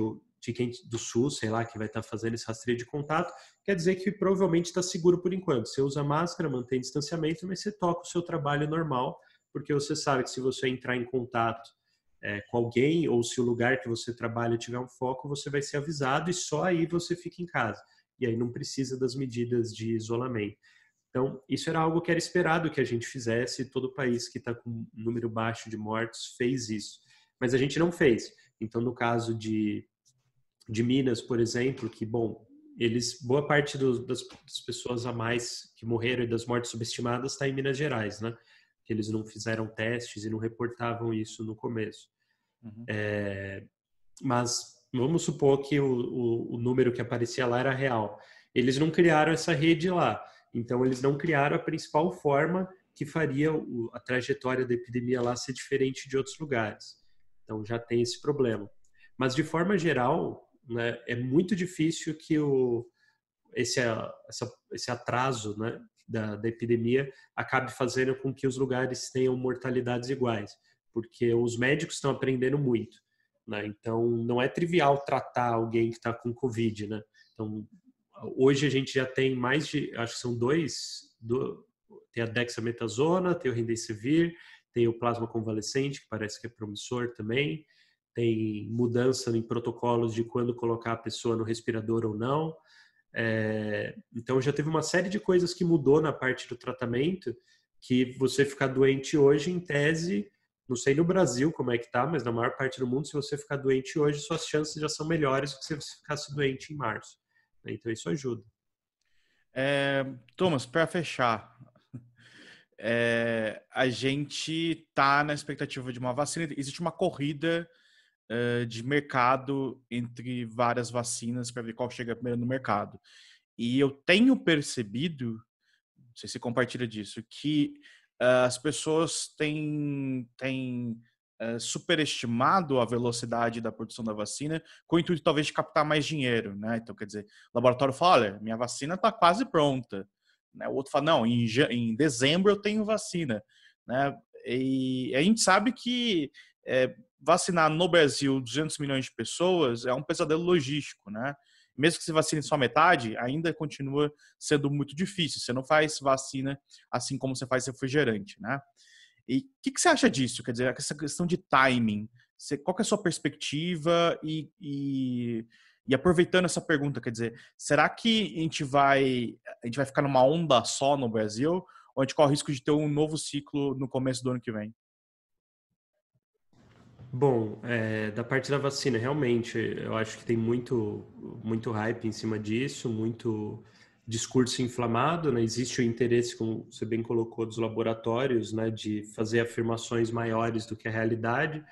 fiquem do SUS, sei lá, que vai estar tá fazendo esse rastreio de contato, quer dizer que provavelmente está seguro por enquanto. Você usa máscara, mantém distanciamento, mas você toca o seu trabalho normal, porque você sabe que se você entrar em contato é, com alguém ou se o lugar que você trabalha tiver um foco, você vai ser avisado e só aí você fica em casa. E aí não precisa das medidas de isolamento. Então, isso era algo que era esperado que a gente fizesse, todo país que está com um número baixo de mortos fez isso. Mas a gente não fez. Então, no caso de de Minas, por exemplo, que, bom, eles boa parte do, das, das, pessoas a mais que morreram e das mortes subestimadas está em Minas Gerais, né? Que eles não fizeram testes e não reportavam isso no começo. Uhum. É, mas vamos supor que o, o, o, número que aparecia lá era real. Eles não criaram essa rede lá, então eles não criaram a principal forma que faria o, a trajetória da epidemia lá ser diferente de outros lugares. Então já tem esse problema. Mas de forma geral, né, é muito difícil que o, esse, essa, esse atraso né, da, da epidemia acabe fazendo com que os lugares tenham mortalidades iguais, porque os médicos estão aprendendo muito. Né? Então, não é trivial tratar alguém que está com Covid. Né? Então, hoje a gente já tem mais de, acho que são dois, tem a dexametasona, tem o rendecivir, tem o plasma convalescente, que parece que é promissor também, tem mudança em protocolos de quando colocar a pessoa no respirador ou não. É, então já teve uma série de coisas que mudou na parte do tratamento, que você ficar doente hoje, em tese, não sei no Brasil como é que tá, mas na maior parte do mundo, se você ficar doente hoje, suas chances já são melhores do que se você ficasse doente em março. Né? Então isso ajuda. É, Thomas, para fechar, é, a gente tá na expectativa de uma vacina. Existe uma corrida uh, de mercado entre várias vacinas para ver qual chega primeiro no mercado. E eu tenho percebido, não sei se compartilha disso, que uh, as pessoas têm, têm uh, superestimado a velocidade da produção da vacina com o intuito talvez de captar mais dinheiro, né? Então, quer dizer, o laboratório fala, olha, minha vacina está quase pronta. Né? O outro fala, não, em, em dezembro eu tenho vacina. Né? E a gente sabe que é, vacinar no Brasil 200 milhões de pessoas é um pesadelo logístico, né? Mesmo que se vacine só metade, ainda continua sendo muito difícil. Você não faz vacina assim como você faz refrigerante, né? E o que, que, você acha disso? Quer dizer, essa questão de timing. Você, qual é a sua perspectiva e, e... E aproveitando essa pergunta, quer dizer, será que a gente vai a gente vai ficar numa onda só no Brasil ou a gente corre o risco de ter um novo ciclo no começo do ano que vem? Bom, é, da parte da vacina, realmente, eu acho que tem muito, muito hype em cima disso, muito discurso inflamado, né? Existe o interesse, como você bem colocou, dos laboratórios, né? De fazer afirmações maiores do que a realidade,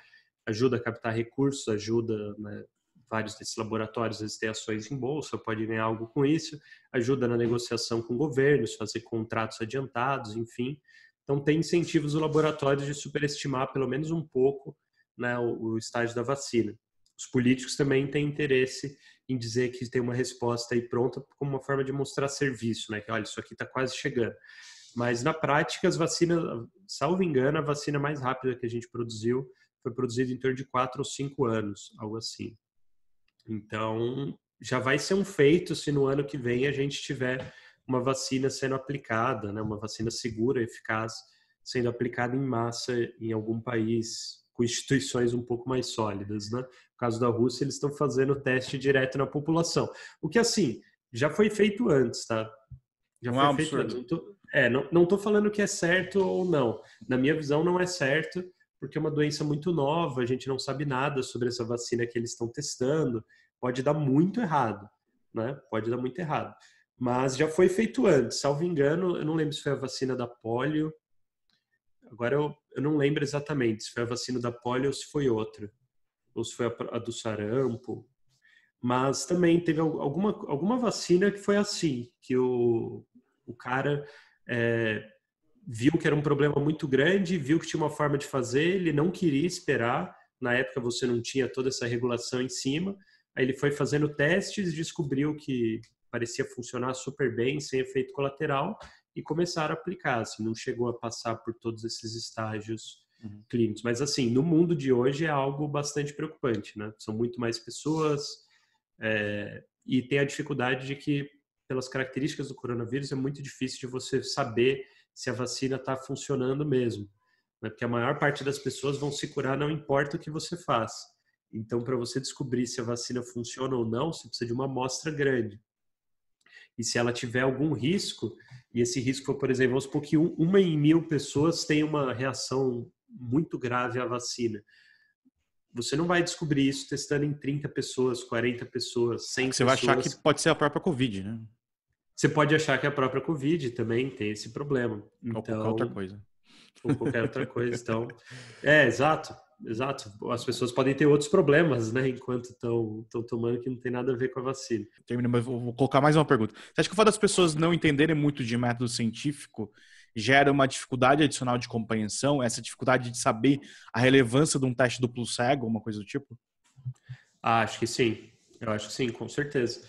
ajuda a captar recursos, ajuda né? vários desses laboratórios a ter ações em bolsa, pode ganhar algo com isso, ajuda na negociação com governos, fazer contratos adiantados, enfim. Então tem incentivos os laboratórios de superestimar pelo menos um pouco né, o, o estágio da vacina. Os políticos também têm interesse em dizer que tem uma resposta aí pronta como uma forma de mostrar serviço, né? Que olha, isso aqui está quase chegando. Mas na prática, as vacinas, salvo engano, a vacina mais rápida que a gente produziu foi produzida em torno de quatro ou cinco anos, algo assim. Então, já vai ser um feito se no ano que vem a gente tiver uma vacina sendo aplicada, né? Uma vacina segura, eficaz, sendo aplicada em massa em algum país com instituições um pouco mais sólidas, né? No caso da Rússia, eles estão fazendo o teste direto na população. O que, assim, já foi feito antes, tá? Já foi é feito antes. Não tô, é, não, não tô falando que é certo ou não. Na minha visão, não é certo, porque é uma doença muito nova, a gente não sabe nada sobre essa vacina que eles estão testando. Pode dar muito errado, né? Pode dar muito errado. Mas já foi feito antes, salvo engano, eu não lembro se foi a vacina da polio. Agora eu eu não lembro exatamente se foi a vacina da polio ou se foi outra, ou se foi a, do sarampo. Mas também teve alguma, alguma vacina que foi assim, que o, o cara é, viu que era um problema muito grande, viu que tinha uma forma de fazer, ele não queria esperar, na época você não tinha toda essa regulação em cima, aí ele foi fazendo testes, descobriu que parecia funcionar super bem, sem efeito colateral, e começaram a aplicar. Assim, não chegou a passar por todos esses estágios uhum. clínicos. Mas, assim, no mundo de hoje é algo bastante preocupante, né? São muito mais pessoas é, e tem a dificuldade de que, pelas características do coronavírus, é muito difícil de você saber se a vacina está funcionando mesmo. Né? Porque a maior parte das pessoas vão se curar, não importa o que você faz. Então, para você descobrir se a vacina funciona ou não, você precisa de uma amostra grande e se ela tiver algum risco, e esse risco for, por exemplo, vamos supor que uma em mil pessoas tem uma reação muito grave à vacina. Você não vai descobrir isso testando em 30 pessoas, 40 pessoas, 100 Você pessoas. Você vai achar que pode ser a própria Covid, né? Você pode achar que é a própria Covid também tem esse problema. Então, ou qualquer outra então, coisa. Ou qualquer outra coisa. Então, é, exato. Exato, as pessoas podem ter outros problemas, né, enquanto estão tomando que não tem nada a ver com a vacina. Termina, mas vou colocar mais uma pergunta. Você acha que o fato das pessoas não entenderem muito de método científico gera uma dificuldade adicional de compreensão, essa dificuldade de saber a relevância de um teste duplo cego, uma coisa do tipo? Ah, acho que sim. Eu acho que sim, com certeza.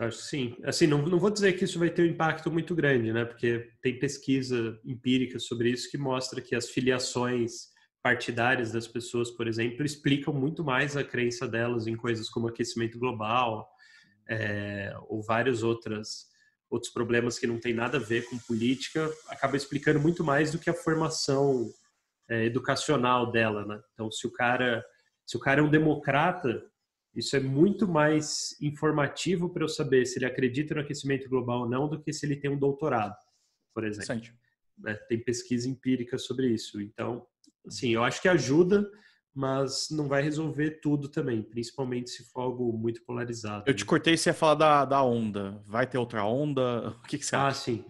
acho que sim. Assim, não, não vou dizer que isso vai ter um impacto muito grande, né? Porque tem pesquisa empírica sobre isso que mostra que as filiações partidárias das pessoas, por exemplo, explicam muito mais a crença delas em coisas como aquecimento global é, ou vários outras, outros problemas que não tem nada a ver com política, acaba explicando muito mais do que a formação é, educacional dela, né? Então, se o cara se o cara é um democrata, isso é muito mais informativo para eu saber se ele acredita no aquecimento global ou não do que se ele tem um doutorado, por exemplo. Né? Tem pesquisa empírica sobre isso. Então, assim, eu acho que ajuda, mas não vai resolver tudo também, principalmente se for algo muito polarizado. Eu né? te cortei, você ia falar da, da onda. Vai ter outra onda? O que, que você ah, acha? Ah, sim.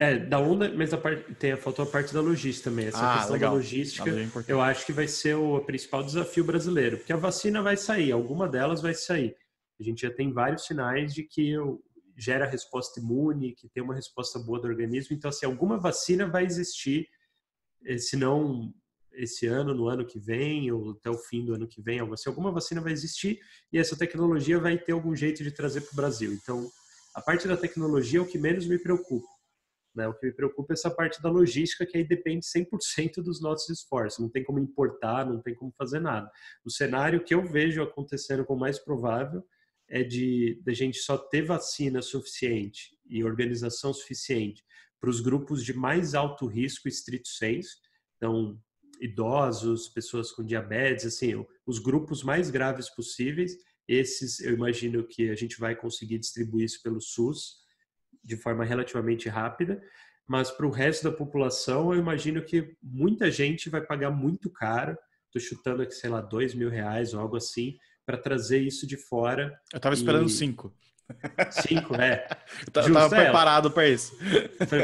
É, da onda, mas a tem, faltou a parte da logística também. Essa ah, questão legal. da logística, ah, eu acho que vai ser o principal desafio brasileiro, porque a vacina vai sair, alguma delas vai sair. A gente já tem vários sinais de que gera resposta imune, que tem uma resposta boa do organismo. Então, assim, alguma vacina vai existir, eh, se não esse ano, no ano que vem, ou até o fim do ano que vem, assim, alguma vacina vai existir e essa tecnologia vai ter algum jeito de trazer para o Brasil. Então, a parte da tecnologia é o que menos me preocupa. Né? O que me preocupa é essa parte da logística, que aí depende 100% dos nossos esforços. Não tem como importar, não tem como fazer nada. O cenário que eu vejo acontecendo como mais provável é de, de a gente só ter vacina suficiente e organização suficiente para os grupos de mais alto risco, estrito senso. Então, idosos, pessoas com diabetes, assim, os grupos mais graves possíveis. Esses, eu imagino que a gente vai conseguir distribuir isso pelo SUS de forma relativamente rápida, mas para o resto da população, eu imagino que muita gente vai pagar muito caro. Estou chutando aqui, sei lá, dois mil reais ou algo assim, para trazer isso de fora. Eu estava esperando e... cinco. Cinco, é. Eu Justo, tava é. preparado é, para isso.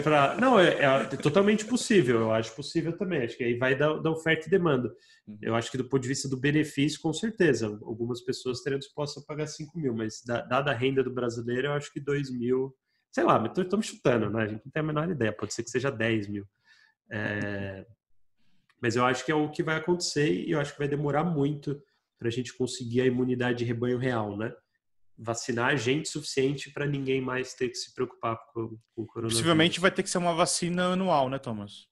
Pra... Não, é, é, é, totalmente possível, eu acho possível também. Acho que aí vai da, da oferta e demanda. Uhum. Eu acho que do ponto de vista do benefício, com certeza, algumas pessoas teriam disposto a pagar 5 mil, mas da, dada a renda do brasileiro, eu acho que 2 mil, sei lá, estamos chutando, né? A gente não tem a menor ideia, pode ser que seja 10 mil. É... mas eu acho que é o que vai acontecer e eu acho que vai demorar muito para a gente conseguir a imunidade de rebanho real, né? vacinar gente suficiente para ninguém mais ter que se preocupar com, com o coronavírus. Possivelmente vai ter que ser uma vacina anual, né, Thomas?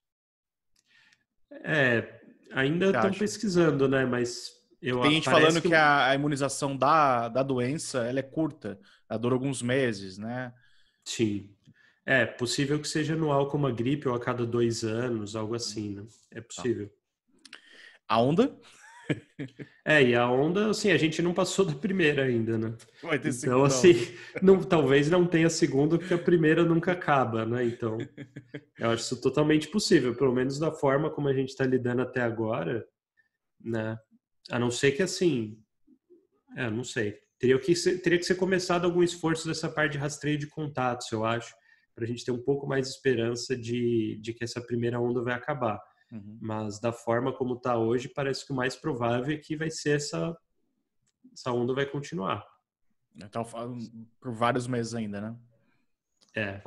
É, ainda estão pesquisando, né? Mas eu Tem gente falando que, que a, a, imunização da, da doença ela é curta, ela dura alguns meses, né? Sim. É possível que seja anual como a gripe ou a cada dois anos, algo assim, né? É tá. possível. Tá. A onda? É, e a onda, assim, a gente não passou da primeira ainda, né? Vai ter então, segunda assim, não, talvez não tenha segunda, porque a primeira nunca acaba, né? Então, eu acho isso totalmente possível, pelo menos da forma como a gente está lidando até agora, né? A não ser que, assim, é, não sei, teria que, ser, teria que ser começado algum esforço dessa parte de rastreio de contatos, eu acho, para a gente ter um pouco mais de esperança de, de que essa primeira onda vai acabar. Uhum. Mas da forma como está hoje, parece que o mais provável é que vai ser essa, essa onda vai continuar. Então, por vários meses ainda, né? É.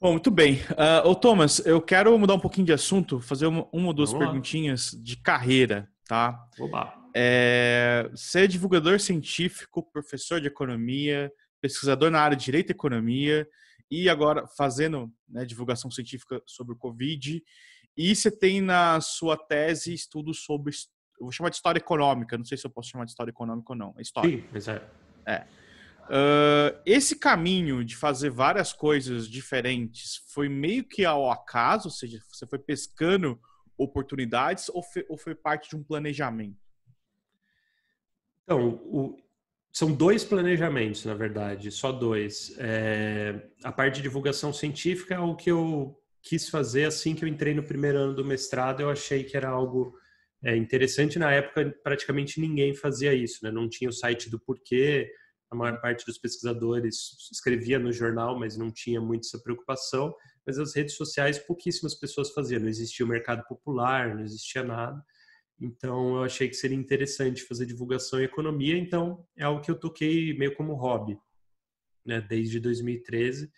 Bom, muito bem. Uh, Thomas, eu quero mudar um pouquinho de assunto, fazer uma, uma ou duas Vamos perguntinhas lá. de carreira, tá? Oba. É, ser é divulgador científico, professor de economia, pesquisador na área de direito e economia, e agora fazendo né, divulgação científica sobre o Covid. E você tem na sua tese estudos sobre. Eu vou chamar de história econômica, não sei se eu posso chamar de história econômica ou não. É história. Sim, exato. É. Uh, esse caminho de fazer várias coisas diferentes foi meio que ao acaso, ou seja, você foi pescando oportunidades ou, foi, ou foi parte de um planejamento? Então, o, são dois planejamentos, na verdade, só dois. É, a parte de divulgação científica é o que eu quis fazer assim que eu entrei no primeiro ano do mestrado. Eu achei que era algo é, interessante. Na época, praticamente ninguém fazia isso, né? Não tinha o site do porquê. A maior parte dos pesquisadores escrevia no jornal, mas não tinha muito essa preocupação. Mas as redes sociais, pouquíssimas pessoas faziam. Não existia o mercado popular, não existia nada. Então, eu achei que seria interessante fazer divulgação e economia. Então, é algo que eu toquei meio como hobby, né? Desde 2013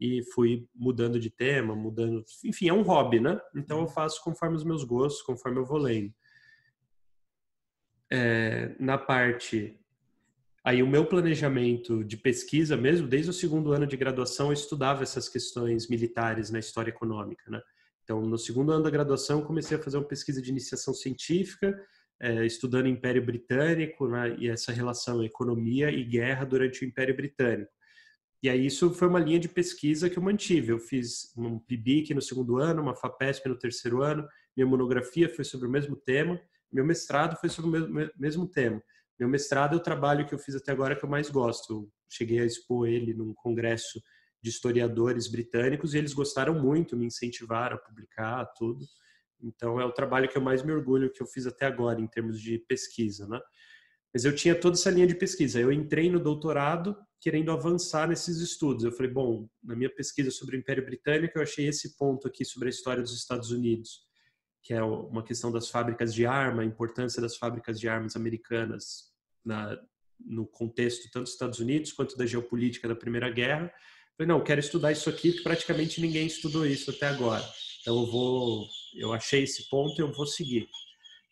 e fui mudando de tema, mudando. Enfim, é um hobby, né? Então eu uhum. faço conforme os meus gostos, conforme eu vou lendo. É, na parte. Aí o meu planejamento de pesquisa mesmo, desde o segundo ano de graduação, eu estudava essas questões militares na história econômica, né? Então, no segundo ano da graduação, comecei a fazer uma pesquisa de iniciação científica, é, estudando Império Britânico né, e essa relação economia e guerra durante o Império Britânico. E aí isso foi uma linha de pesquisa que eu mantive. Eu fiz um PIBIC no segundo ano, uma FAPESP no terceiro ano, minha monografia foi sobre o mesmo tema, meu mestrado foi sobre o mesmo, mesmo tema. Meu mestrado é o trabalho que eu fiz até agora que eu mais gosto. Eu cheguei a expor ele num congresso de historiadores britânicos e eles gostaram muito, me incentivaram a publicar tudo. Então é o trabalho que eu mais me orgulho que eu fiz até agora em termos de pesquisa, né? Mas eu tinha toda essa linha de pesquisa. Eu entrei no doutorado querendo avançar nesses estudos. Eu falei, bom, na minha pesquisa sobre o Império Britânico, eu achei esse ponto aqui sobre a história dos Estados Unidos, que é uma questão das fábricas de arma, a importância das fábricas de armas americanas na, no contexto tanto dos Estados Unidos quanto da geopolítica da Primeira Guerra. Eu falei, não, eu quero estudar isso aqui, porque praticamente ninguém estudou isso até agora. Então eu vou, eu achei esse ponto, eu vou seguir.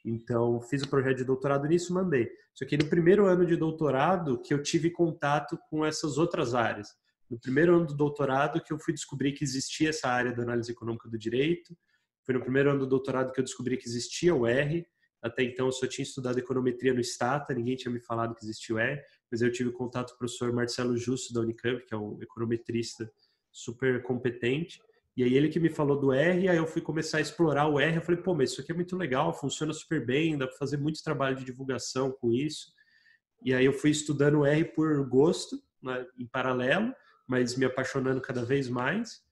Então fiz o projeto de doutorado nisso, mandei. Só que no primeiro ano de doutorado que eu tive contato com essas outras áreas. No primeiro ano do doutorado que eu fui descobrir que existia essa área da análise econômica do direito. Foi no primeiro ano do doutorado que eu descobri que existia o R. Até então eu só tinha estudado econometria no Stata, ninguém tinha me falado que existia o R. Mas eu tive contato com o professor Marcelo Justo da Unicamp, que é um econometrista super competente. E aí ele que me falou do R, aí eu fui começar a explorar o R, eu falei, pô, mas isso aqui é muito legal, funciona super bem, dá para fazer muito trabalho de divulgação com isso. E aí eu fui estudando o R por gosto, né, em paralelo, mas me apaixonando cada vez mais.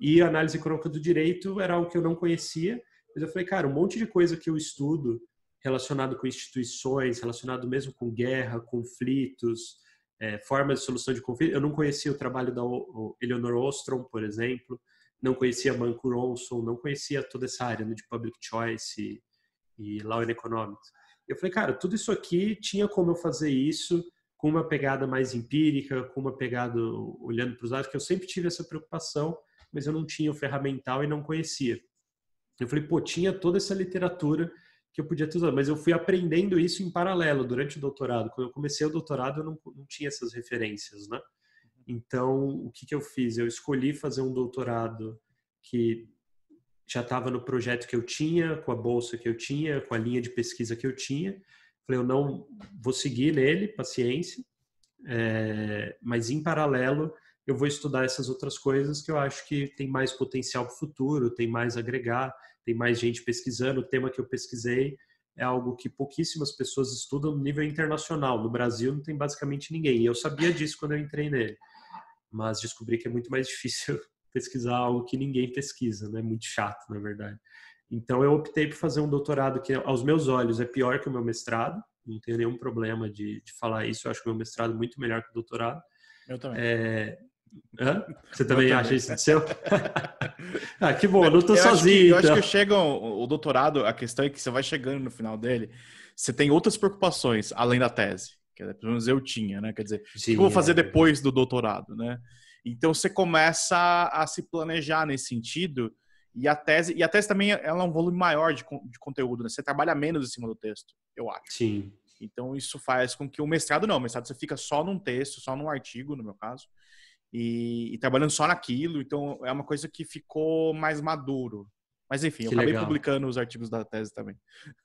E a análise econômica do direito era algo que eu não conhecia, mas eu falei, cara, um monte de coisa que eu estudo relacionado com instituições, relacionado mesmo com guerra, conflitos, é, formas de solução de conflito. Eu não conhecia o trabalho da Eleonora Ostrom, por exemplo não conhecia Banco Ronson, não conhecia toda essa área né, de public choice e, e law and economics. Eu falei, cara, tudo isso aqui tinha como eu fazer isso com uma pegada mais empírica, com uma pegada olhando para os dados, que eu sempre tive essa preocupação, mas eu não tinha o ferramental e não conhecia. Eu falei, pô, tinha toda essa literatura que eu podia ter usado, mas eu fui aprendendo isso em paralelo durante o doutorado. Quando eu comecei o doutorado, eu não, não tinha essas referências, né? Então, o que, que eu fiz? Eu escolhi fazer um doutorado que já estava no projeto que eu tinha, com a bolsa que eu tinha, com a linha de pesquisa que eu tinha. Falei, eu não vou seguir nele, paciência, é, mas em paralelo eu vou estudar essas outras coisas que eu acho que tem mais potencial para o futuro, tem mais agregar, tem mais gente pesquisando. O tema que eu pesquisei é algo que pouquíssimas pessoas estudam no nível internacional. No Brasil não tem basicamente ninguém. E eu sabia disso quando eu entrei nele mas descobri que é muito mais difícil pesquisar algo que ninguém pesquisa, né? Muito chato, na verdade. Então eu optei por fazer um doutorado que, aos meus olhos, é pior que o meu mestrado. Não tenho nenhum problema de, de falar isso. Eu acho o meu mestrado é muito melhor que o doutorado. Eu também. É... Hã? Você também, também. acha isso do seu? ah, que bom, não estou sozinho. Que, eu acho que então. chega o doutorado, a questão é que você vai chegando no final dele, você tem outras preocupações além da tese. Que é, pelo menos eu tinha, né? Quer dizer, Sim, o que eu vou fazer é. depois do doutorado, né? Então você começa a se planejar nesse sentido e a tese e a tese também ela é um volume maior de, de conteúdo, né? Você trabalha menos em cima do texto, eu acho. Sim. Então isso faz com que o mestrado não, o mestrado você fica só num texto, só num artigo, no meu caso, e, e trabalhando só naquilo. Então é uma coisa que ficou mais maduro, mas enfim, que eu acabei legal. publicando os artigos da tese também.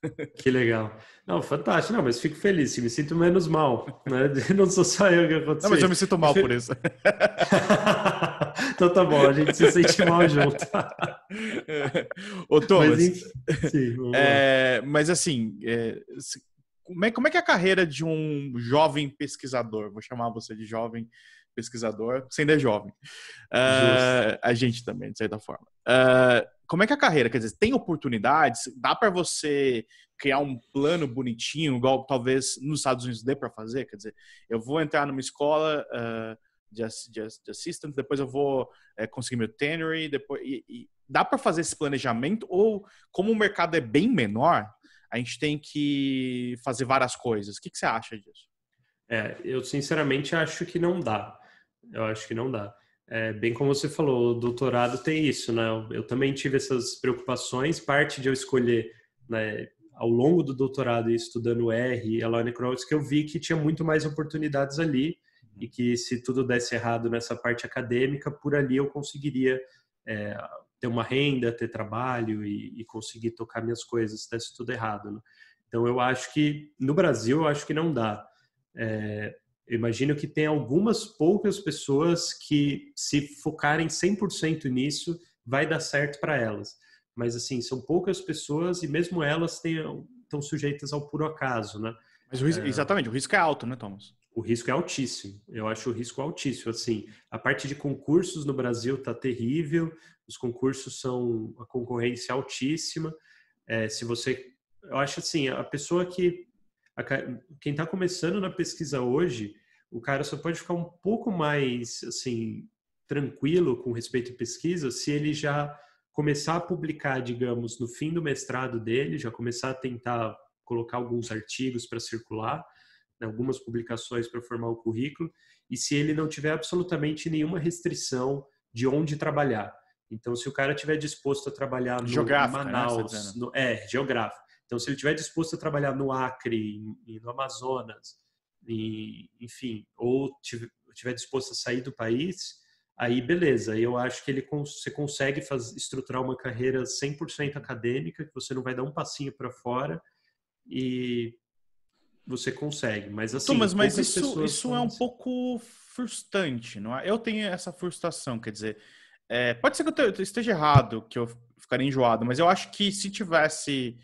Que legal. Não, fantástico. Não, mas fico feliz, me sinto menos mal. Né? Não sou só eu que aconteceu. Não, mas eu me sinto mal por isso. então tá bom, a gente se sente mal junto. Ô, Thomas, mas, enfim, sim, é, mas assim, é, como, é, como é que é a carreira de um jovem pesquisador? Vou chamar você de jovem pesquisador, sem ainda é jovem. Uh, a gente também, de certa forma. Uh, como é que é a carreira? Quer dizer, tem oportunidades? Dá para você criar um plano bonitinho, igual talvez nos Estados Unidos dê para fazer? Quer dizer, eu vou entrar numa escola uh, de, de, de depois eu vou eh, conseguir meu tenure, depois e, e dá para fazer esse planejamento? Ou como o mercado é bem menor, a gente tem que fazer várias coisas? O que, que você acha disso? É, eu sinceramente acho que não dá. Eu acho que não dá. É, bem como você falou, o doutorado tem isso, né? Eu também tive essas preocupações, parte de eu escolher, né, ao longo do doutorado e estudando R e Alone que eu vi que tinha muito mais oportunidades ali e que se tudo desse errado nessa parte acadêmica, por ali eu conseguiria é, ter uma renda, ter trabalho e, e, conseguir tocar minhas coisas, se desse tudo errado, né? Então eu acho que, no Brasil, eu acho que não dá. É, eu imagino que tem algumas poucas pessoas que, se focarem 100% nisso, vai dar certo para elas. Mas, assim, são poucas pessoas e mesmo elas estão sujeitas ao puro acaso, né? Mas o é... Exatamente, o risco é alto, né, Thomas? O risco é altíssimo. Eu acho o risco altíssimo. Assim, a parte de concursos no Brasil está terrível. Os concursos são a concorrência altíssima. É, se você, eu acho assim, a pessoa que quem está começando na pesquisa hoje, o cara só pode ficar um pouco mais assim tranquilo com respeito à pesquisa se ele já começar a publicar, digamos, no fim do mestrado dele, já começar a tentar colocar alguns artigos para circular, né, algumas publicações para formar o currículo, e se ele não tiver absolutamente nenhuma restrição de onde trabalhar. Então, se o cara tiver disposto a trabalhar no né, Manaus, né, no, é geográfico. Então, se ele estiver disposto a trabalhar no Acre, no Amazonas, e, enfim, ou estiver disposto a sair do país, aí beleza. Eu acho que ele você consegue faz, estruturar uma carreira 100% acadêmica, que você não vai dar um passinho para fora e você consegue. Mas assim, Thomas, mas isso, isso é um assim. pouco frustrante, não é? Eu tenho essa frustração, quer dizer, é, pode ser que eu esteja errado, que eu ficaria enjoado, mas eu acho que se tivesse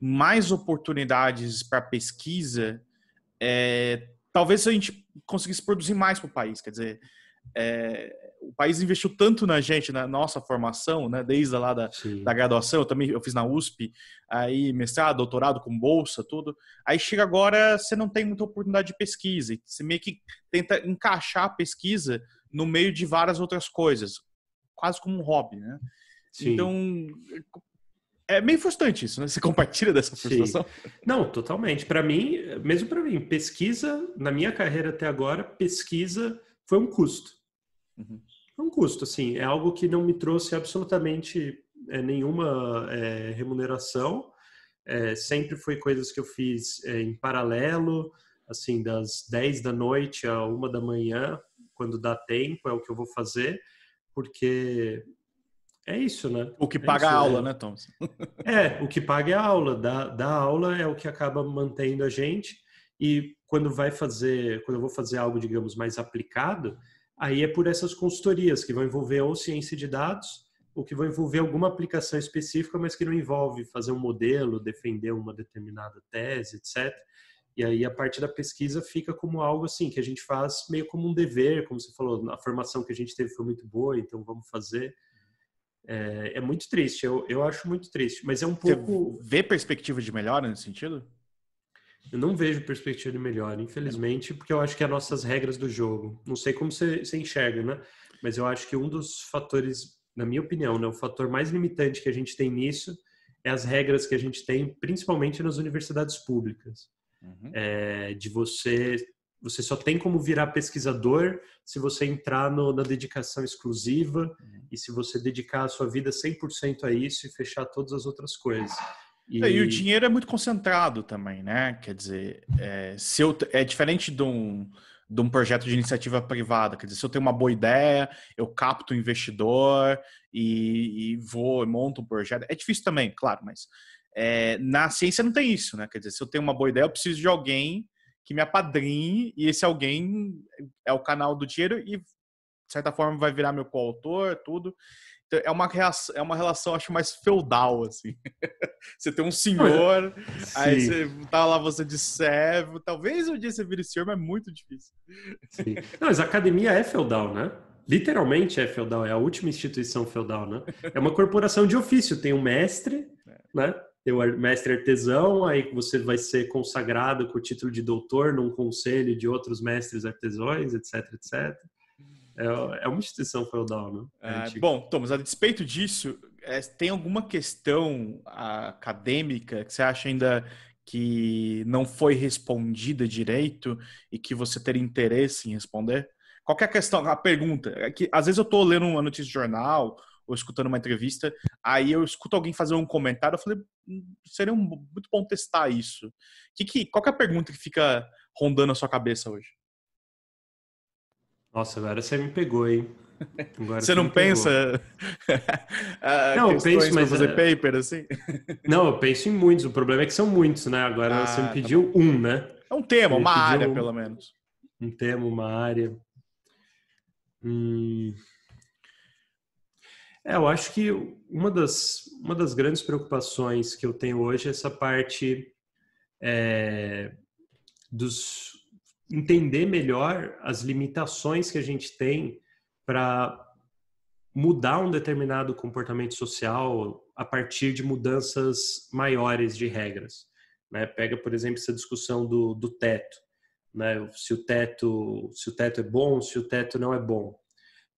mais oportunidades para pesquisa, é, talvez a gente conseguisse produzir mais para o país. Quer dizer, é, o país investiu tanto na gente, na nossa formação, né, desde lá da, da graduação, eu também eu fiz na USP, aí mestrado, doutorado com bolsa, tudo. Aí chega agora, você não tem muita oportunidade de pesquisa, você meio que tenta encaixar a pesquisa no meio de várias outras coisas, quase como um hobby, né? Sim. Então, é meio frustrante isso, né? Você compartilha dessa frustração? Sim. Não, totalmente. Para mim, mesmo para mim, pesquisa, na minha carreira até agora, pesquisa foi um custo. Uhum. Foi um custo, assim. É algo que não me trouxe absolutamente é, nenhuma é, remuneração. É, sempre foi coisas que eu fiz é, em paralelo, assim, das 10 da noite a 1 da manhã, quando dá tempo, é o que eu vou fazer, porque é isso, né? O que é paga isso, a é. aula, né, né Thompson? é, o que paga é a aula. Da, da aula é o que acaba mantendo a gente. E quando vai fazer, quando eu vou fazer algo, digamos, mais aplicado, aí é por essas consultorias que vão envolver ou ciência de dados, ou que vão envolver alguma aplicação específica, mas que não envolve fazer um modelo, defender uma determinada tese, etc. E aí a parte da pesquisa fica como algo assim que a gente faz meio como um dever, como você falou, a formação que a gente teve foi muito boa, então vamos fazer. É, é muito triste, eu, eu acho muito triste, mas é um pouco. Você vê perspectiva de melhora nesse sentido? Eu não vejo perspectiva de melhora, infelizmente, porque eu acho que é as nossas regras do jogo. Não sei como você, você enxerga, né? Mas eu acho que um dos fatores, na minha opinião, né, o fator mais limitante que a gente tem nisso é as regras que a gente tem, principalmente nas universidades públicas. Uhum. É, de você você só tem como virar pesquisador se você entrar no, na dedicação exclusiva uhum. e se você dedicar a sua vida 100% a isso e fechar todas as outras coisas. E... É, e o dinheiro é muito concentrado também, né? Quer dizer, é, se eu, é diferente de um, de um projeto de iniciativa privada. Quer dizer, se eu tenho uma boa ideia, eu capto o um investidor e, e vou e monto um projeto. É difícil também, claro, mas é, na ciência não tem isso, né? Quer dizer, se eu tenho uma boa ideia, eu preciso de alguém que me apadrinhe e esse alguém é o canal do dinheiro e, de certa forma, vai virar meu coautor, tudo. Então, é, uma reação, é uma relação, acho, mais feudal, assim. você tem um é. senhor, aí você tá lá você de servo. Talvez um dia você vire senhor, mas é muito difícil. Sim. Não, mas a academia é feudal, né? Literalmente é feudal, é a última instituição feudal, né? É uma corporação de ofício, tem um mestre, é. né? um mestre artesão, aí você vai ser consagrado com o título de doutor num conselho de outros mestres artesões, etc, etc. É, é uma instituição feudal, né? É, ah, bom, Thomas, a despeito disso, é, tem alguma questão ah, acadêmica que você acha ainda que não foi respondida direito e que você teria interesse em responder? Qual é a questão, a pergunta, é que às vezes eu estou lendo uma notícia de jornal ou escutando uma entrevista, aí eu escuto alguém fazer um comentário, eu falei, hum, seria um, muito bom testar isso. Que, que, qual que é a pergunta que fica rondando a sua cabeça hoje? Nossa, agora você me pegou, hein? Agora você não pensa? ah, não, eu penso, mas fazer é... paper assim. não, eu penso em muitos. O problema é que são muitos, né? Agora ah, você me tá pediu tá um, né? É um tema, uma área, um... pelo menos. Um tema, uma área. Hum... É, eu acho que uma das, uma das grandes preocupações que eu tenho hoje é essa parte é, dos entender melhor as limitações que a gente tem para mudar um determinado comportamento social a partir de mudanças maiores de regras. Né? Pega, por exemplo, essa discussão do, do teto. Né? Se, o teto, se o teto é bom, se o teto não é bom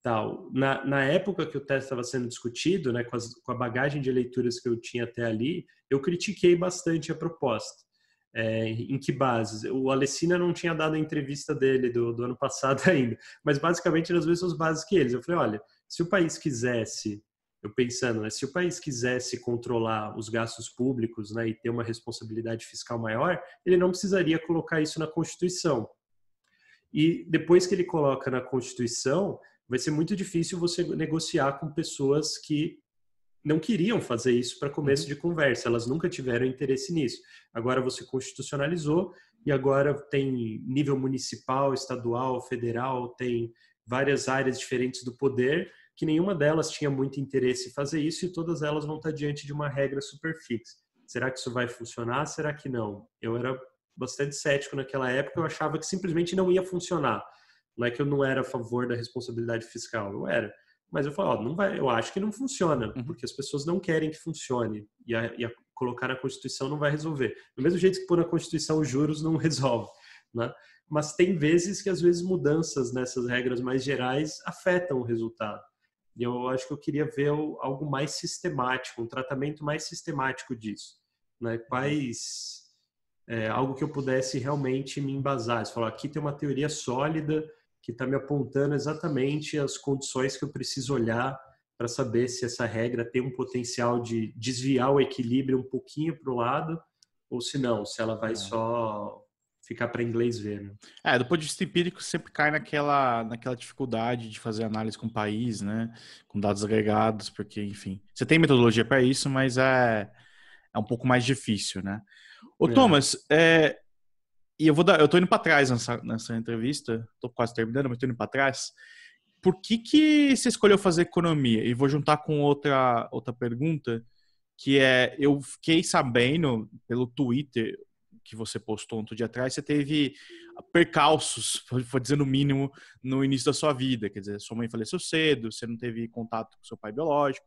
tal. Na, na época que o teste estava sendo discutido, né, com, as, com, a bagagem de leituras que eu tinha até ali, eu critiquei bastante a proposta. É, em que bases? O Alessina não tinha dado a entrevista dele do, do ano passado ainda, mas basicamente nas mesmas bases que eles. Eu falei, olha, se o país quisesse eu pensando, né, se o país quisesse controlar os gastos públicos né, e ter uma responsabilidade fiscal maior, ele não precisaria colocar isso na Constituição. E depois que ele coloca na Constituição, vai ser muito difícil você negociar com pessoas que não queriam fazer isso para começo uhum. de conversa, elas nunca tiveram interesse nisso. Agora você constitucionalizou e agora tem nível municipal, estadual, federal, tem várias áreas diferentes do poder, que nenhuma delas tinha muito interesse em fazer isso e todas elas vão estar diante de uma regra super fixa. Será que isso vai funcionar? Será que não? Eu era bastante cético naquela época, eu achava que simplesmente não ia funcionar. Não é que eu não era a favor da responsabilidade fiscal, eu era. Mas eu falo, não vai, eu acho que não funciona, uhum. porque as pessoas não querem que funcione. E, a, e a colocar na Constituição não vai resolver. Do mesmo jeito que pôr na Constituição os juros não resolve. Né? Mas tem vezes que, às vezes, mudanças nessas regras mais gerais afetam o resultado. E eu acho que eu queria ver algo mais sistemático, um tratamento mais sistemático disso. Né? Quais. É, algo que eu pudesse realmente me embasar. Você falar, aqui tem uma teoria sólida que está me apontando exatamente as condições que eu preciso olhar para saber se essa regra tem um potencial de desviar o equilíbrio um pouquinho para o lado ou se não, se ela vai é. só ficar para inglês ver. Né? É, do ponto de vista empírico, sempre cai naquela, naquela dificuldade de fazer análise com o país, né? Com dados agregados, porque, enfim, você tem metodologia para isso, mas é, é um pouco mais difícil, né? Ô, é. Thomas, é, e eu vou dar, eu tô indo para trás nessa, nessa entrevista, tô quase terminando, mas tô indo para trás. Por que que você escolheu fazer economia? E vou juntar com outra outra pergunta, que é eu fiquei sabendo pelo Twitter que você postou um dia atrás, você teve percalços, vou dizer no mínimo, no início da sua vida, quer dizer, sua mãe faleceu cedo, você não teve contato com seu pai biológico,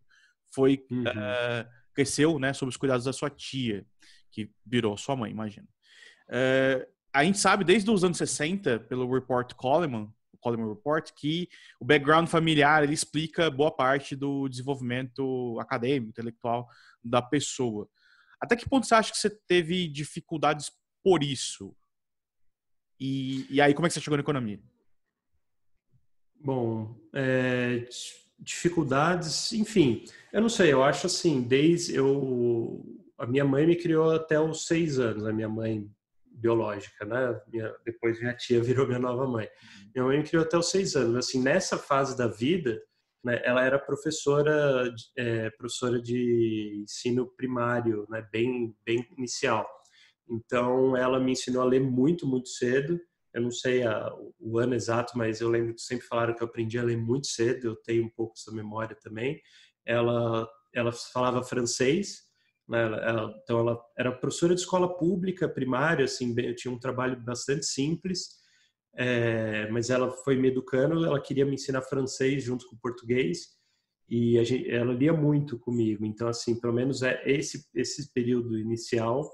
foi uhum. uh, cresceu, né, sob os cuidados da sua tia, que virou sua mãe, imagina. Uh, eh, a gente sabe desde os anos 60, pelo report Coleman, o Coleman Report, que o background familiar ele explica boa parte do desenvolvimento acadêmico, intelectual da pessoa. Até que ponto você acha que você teve dificuldades por isso? E, e aí, como é que você chegou na economia? Bom, é, dificuldades, enfim, eu não sei, eu acho assim, desde eu. A minha mãe me criou até os seis anos, a minha mãe biológica, né? Minha, depois minha tia virou minha nova mãe. Uhum. Minha mãe me criou até os seis anos. Assim, nessa fase da vida, né, ela era professora, é, professora de ensino primário, né? Bem, bem inicial. Então, ela me ensinou a ler muito, muito cedo. Eu não sei a, o ano exato, mas eu lembro que sempre falaram que eu aprendi a ler muito cedo. Eu tenho um pouco essa memória também. Ela, ela falava francês né? Ela, ela, então ela era professora de escola pública primária, assim, bem, eu tinha um trabalho bastante simples, é, mas ela foi me educando, ela queria me ensinar francês junto com português e gente, ela lia muito comigo. Então, assim, pelo menos é esse esse período inicial,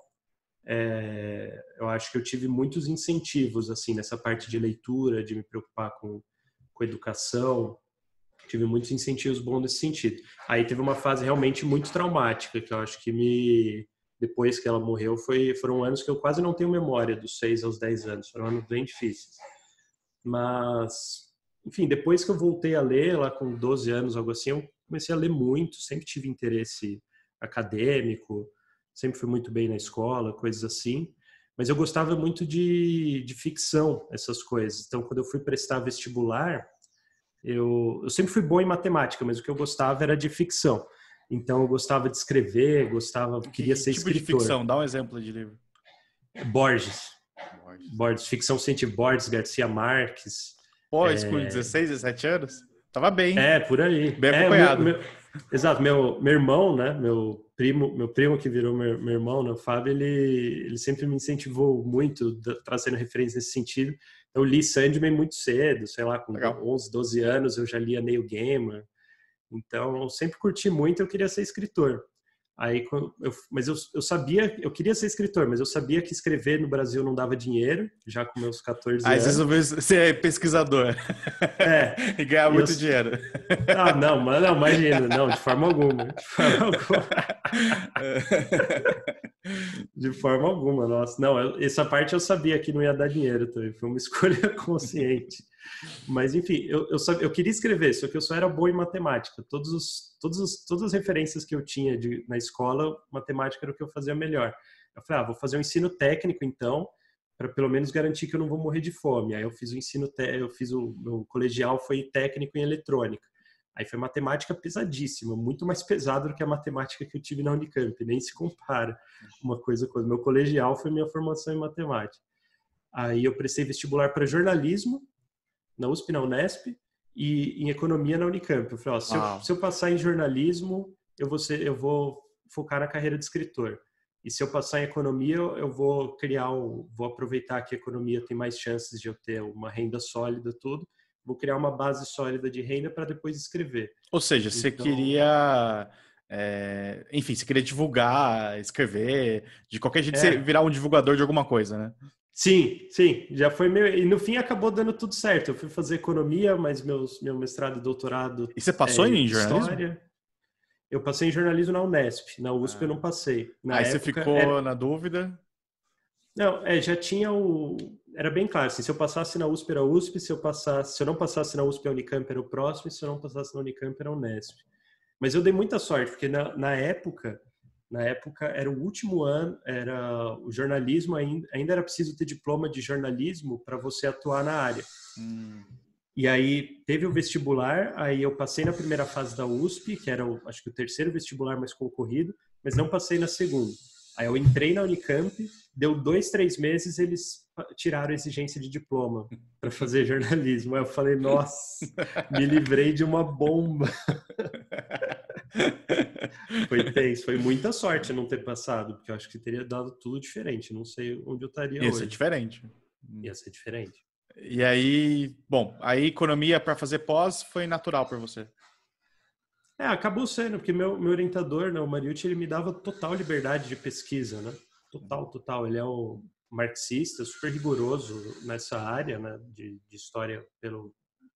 é, eu acho que eu tive muitos incentivos assim nessa parte de leitura, de me preocupar com, com educação, tive muitos incentivos bons nesse sentido. Aí teve uma fase realmente muito traumática, que eu acho que me. Depois que ela morreu, foi, foram anos que eu quase não tenho memória, dos 6 aos 10 anos. Foram anos bem difíceis. Mas, enfim, depois que eu voltei a ler, lá com 12 anos, algo assim, eu comecei a ler muito, sempre tive interesse acadêmico, sempre fui muito bem na escola, coisas assim. Mas eu gostava muito de, de ficção, essas coisas. Então, quando eu fui prestar vestibular, eu, eu sempre fui bom em matemática, mas o que eu gostava era de ficção. Então eu gostava de escrever, gostava, que queria ser tipo escritor. de ficção? Dá um exemplo de livro. Borges. Borges, Borges ficção científica, Borges, Garcia Marques. Pô, é... com 16, 17 anos? Tava bem. É, por aí. Bem é, acompanhado. Meu, meu... Exato, meu, meu irmão, né, meu primo, meu primo que virou meu, meu irmão, né, o Fábio, ele, ele sempre me incentivou muito, trazendo referências nesse sentido. Então, li Sandman muito cedo, sei lá, com Legal. 11, 12 anos eu já lia Neil Gamer. Então, eu sempre curti muito, eu queria ser escritor. Aí, eu, mas eu, eu sabia, eu queria ser escritor, mas eu sabia que escrever no Brasil não dava dinheiro, já com meus 14 ah, anos. Aí você ser é pesquisador. É. e ganhar muito eu... dinheiro. Ah, não, mas, não, imagina, não, de forma alguma. De forma alguma. de forma alguma, nossa. Não, eu, essa parte eu sabia que não ia dar dinheiro também, foi uma escolha consciente. Mas, enfim, eu, eu, eu queria escrever, só que eu só era bom em matemática. Todos os, todos os, todas as referências que eu tinha de, na escola, matemática era o que eu fazia melhor. Eu falei, ah, vou fazer um ensino técnico, então, para pelo menos garantir que eu não vou morrer de fome. Aí eu fiz o ensino, eu fiz o meu colegial foi técnico em eletrônica. Aí foi matemática pesadíssima, muito mais pesada do que a matemática que eu tive na Unicamp, nem se compara uma coisa com Meu colegial foi minha formação em matemática. Aí eu prestei vestibular para jornalismo, na USP, na Unesp, e em economia na Unicamp. Eu falei, ó, se, eu, ah. se, eu, passar em jornalismo, eu vou, ser, eu vou focar na carreira de escritor. E se eu passar em economia, eu, vou criar um, vou aproveitar que a economia tem mais chances de eu ter uma renda sólida, tudo. Vou criar uma base sólida de renda para depois escrever. Ou seja, então, você queria é, enfim, você queria divulgar, escrever, de qualquer jeito é. você virar um divulgador de alguma coisa, né? Sim, sim, já foi E no fim acabou dando tudo certo. Eu fui fazer economia, mas meus, meu mestrado e doutorado. E você passou é, em jornalismo? Eu passei em jornalismo na Unesp, na USP ah. eu não ah. passei. Na Aí época, você ficou era... na dúvida? Não, é, já tinha o. Era bem claro, assim, se eu passasse na USP era USP, se eu, passasse, se eu não passasse na USP a é Unicamp era o próximo, e se eu não passasse na Unicamp era a Unesp. Mas eu dei muita sorte, porque na, na época na época era o último ano, era o jornalismo ainda, ainda era preciso ter diploma de jornalismo para você atuar na área. Hum. E aí teve o vestibular, aí eu passei na primeira fase da USP, que era o, acho que o terceiro vestibular mais concorrido, mas não passei na segunda. Aí eu entrei na Unicamp, deu dois, três meses, eles tiraram a exigência de diploma para fazer jornalismo. Aí eu falei, nossa, me livrei de uma bomba. foi tenso, foi muita sorte não ter passado, porque eu acho que teria dado tudo diferente. Não sei onde eu estaria Ia hoje. Ia ser diferente. Hum. Ia ser diferente. E aí, bom, aí economia para fazer pós foi natural para você? É, acabou sendo, porque meu, meu orientador, né, o Mariucci, ele me dava total liberdade de pesquisa, né? Total, total. Ele é o marxista, super rigoroso nessa área, né, de, de história pelo,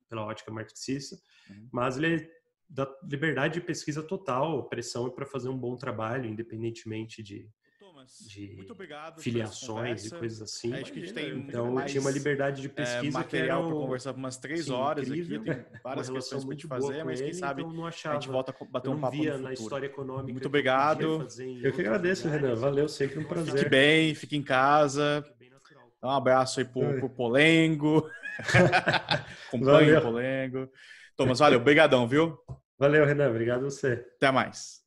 pela ótica marxista, uhum. mas ele da liberdade de pesquisa total, pressão para fazer um bom trabalho, independentemente de, de filiações e coisas assim. Acho que a gente tem então mais, tinha uma liberdade de é, pesquisa é, material para conversar por umas três Sim, horas incrível. aqui. tenho várias questões para te fazer, mas quem ele, sabe então não achava. a gente volta a bater um papo via na história econômica. Muito obrigado. Que eu que agradeço, lugares. Renan. Valeu, sempre um prazer. Fique bem, fique em casa. Dá um abraço aí pro, pro Polengo. Acompanhe o Polengo. Thomas, valeu, Obrigadão, viu? Valeu, Renan. Obrigado a você. Até mais.